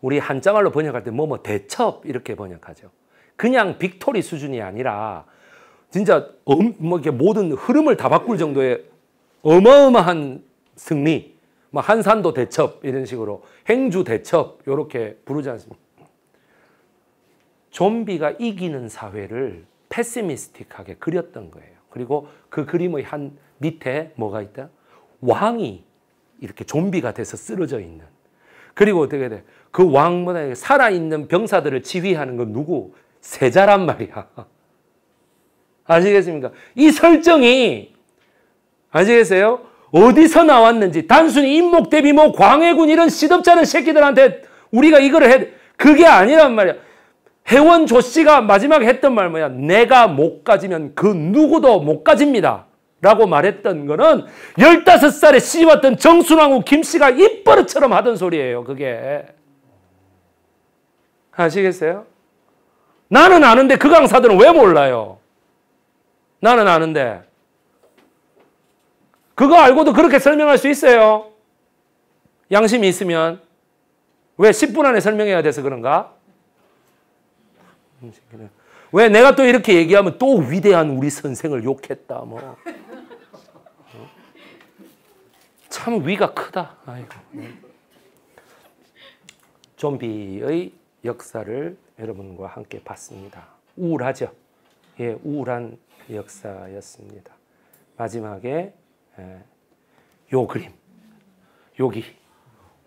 우리 한자말로 번역할 때 뭐 뭐 대첩 이렇게 번역하죠. 그냥 빅토리 수준이 아니라 진짜 음, 뭐 이렇게 모든 흐름을 다 바꿀 정도의 어마어마한 승리, 뭐 한산도 대첩 이런 식으로 행주 대첩 이렇게 부르지 않습니까? 좀비가 이기는 사회를 패시미스틱하게 그렸던 거예요. 그리고 그 그림의 한 밑에 뭐가 있다? 왕이 이렇게 좀비가 돼서 쓰러져 있는. 그리고 어떻게 돼? 그 왕보다 살아있는 병사들을 지휘하는 건 누구? 세자란 말이야. 아시겠습니까? 이 설정이 아시겠어요? 어디서 나왔는지 단순히 임목대비뭐 광해군 이런 시덥잖은 새끼들한테 우리가 이거를 해 그게 아니란 말이야. 회원 조 씨가 마지막에 했던 말 뭐야? 내가 못 가지면 그 누구도 못 가집니다. 라고 말했던 거는 15살에 씹왔던 정순왕후 김씨가 입버릇처럼 하던 소리예요. 그게. 아시겠어요? 나는 아는데 그 강사들은 왜 몰라요? 나는 아는데. 그거 알고도 그렇게 설명할 수 있어요. 양심이 있으면. 왜 10분 안에 설명해야 돼서 그런가? 음, 왜 내가 또 이렇게 얘기하면 또 위대한 우리 선생을 욕했다. 뭐. 어? 참 위가 크다. 아이고. 좀비의 역사를 여러분과 함께 봤습니다. 우울하죠? 예, 우울한 역사였습니다. 마지막에 예. 요 그림. 여기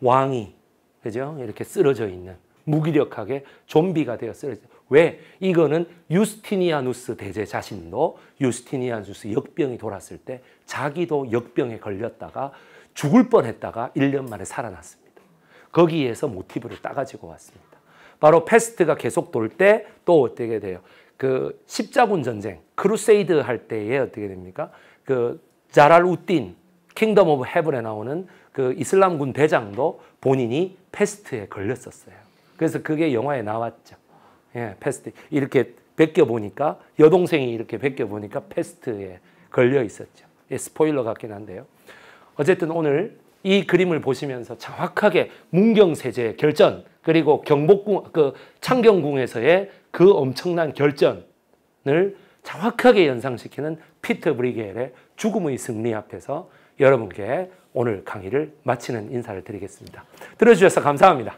왕이 그죠? 이렇게 쓰러져 있는 무기력하게 좀비가 되어 쓰러져. 왜? 이거는 유스티니아누스 대제 자신도 유스티니아누스 역병이 돌았을 때 자기도 역병에 걸렸다가 죽을 뻔했다가 1년 만에 살아났습니다. 거기에서 모티브를 따가지고 왔습니다. 바로 패스트가 계속 돌 때 또 어떻게 돼요? 그 십자군 전쟁, 크루세이드 할 때에 어떻게 됩니까? 그 자랄 우딘 킹덤 오브 헤븐에 나오는 그 이슬람군 대장도 본인이 패스트에 걸렸었어요. 그래서 그게 영화에 나왔죠. 예, 패스트 이렇게 벗겨 보니까 여동생이 이렇게 벗겨 보니까 패스트에 걸려 있었죠. 예, 스포일러 같긴 한데요. 어쨌든 오늘 이 그림을 보시면서 정확하게 문경세제 결전 그리고 경복궁 그 창경궁에서의 그 엄청난 결전을 정확하게 연상시키는 피터 브리겔의 죽음의 승리 앞에서 여러분께 오늘 강의를 마치는 인사를 드리겠습니다. 들어주셔서 감사합니다.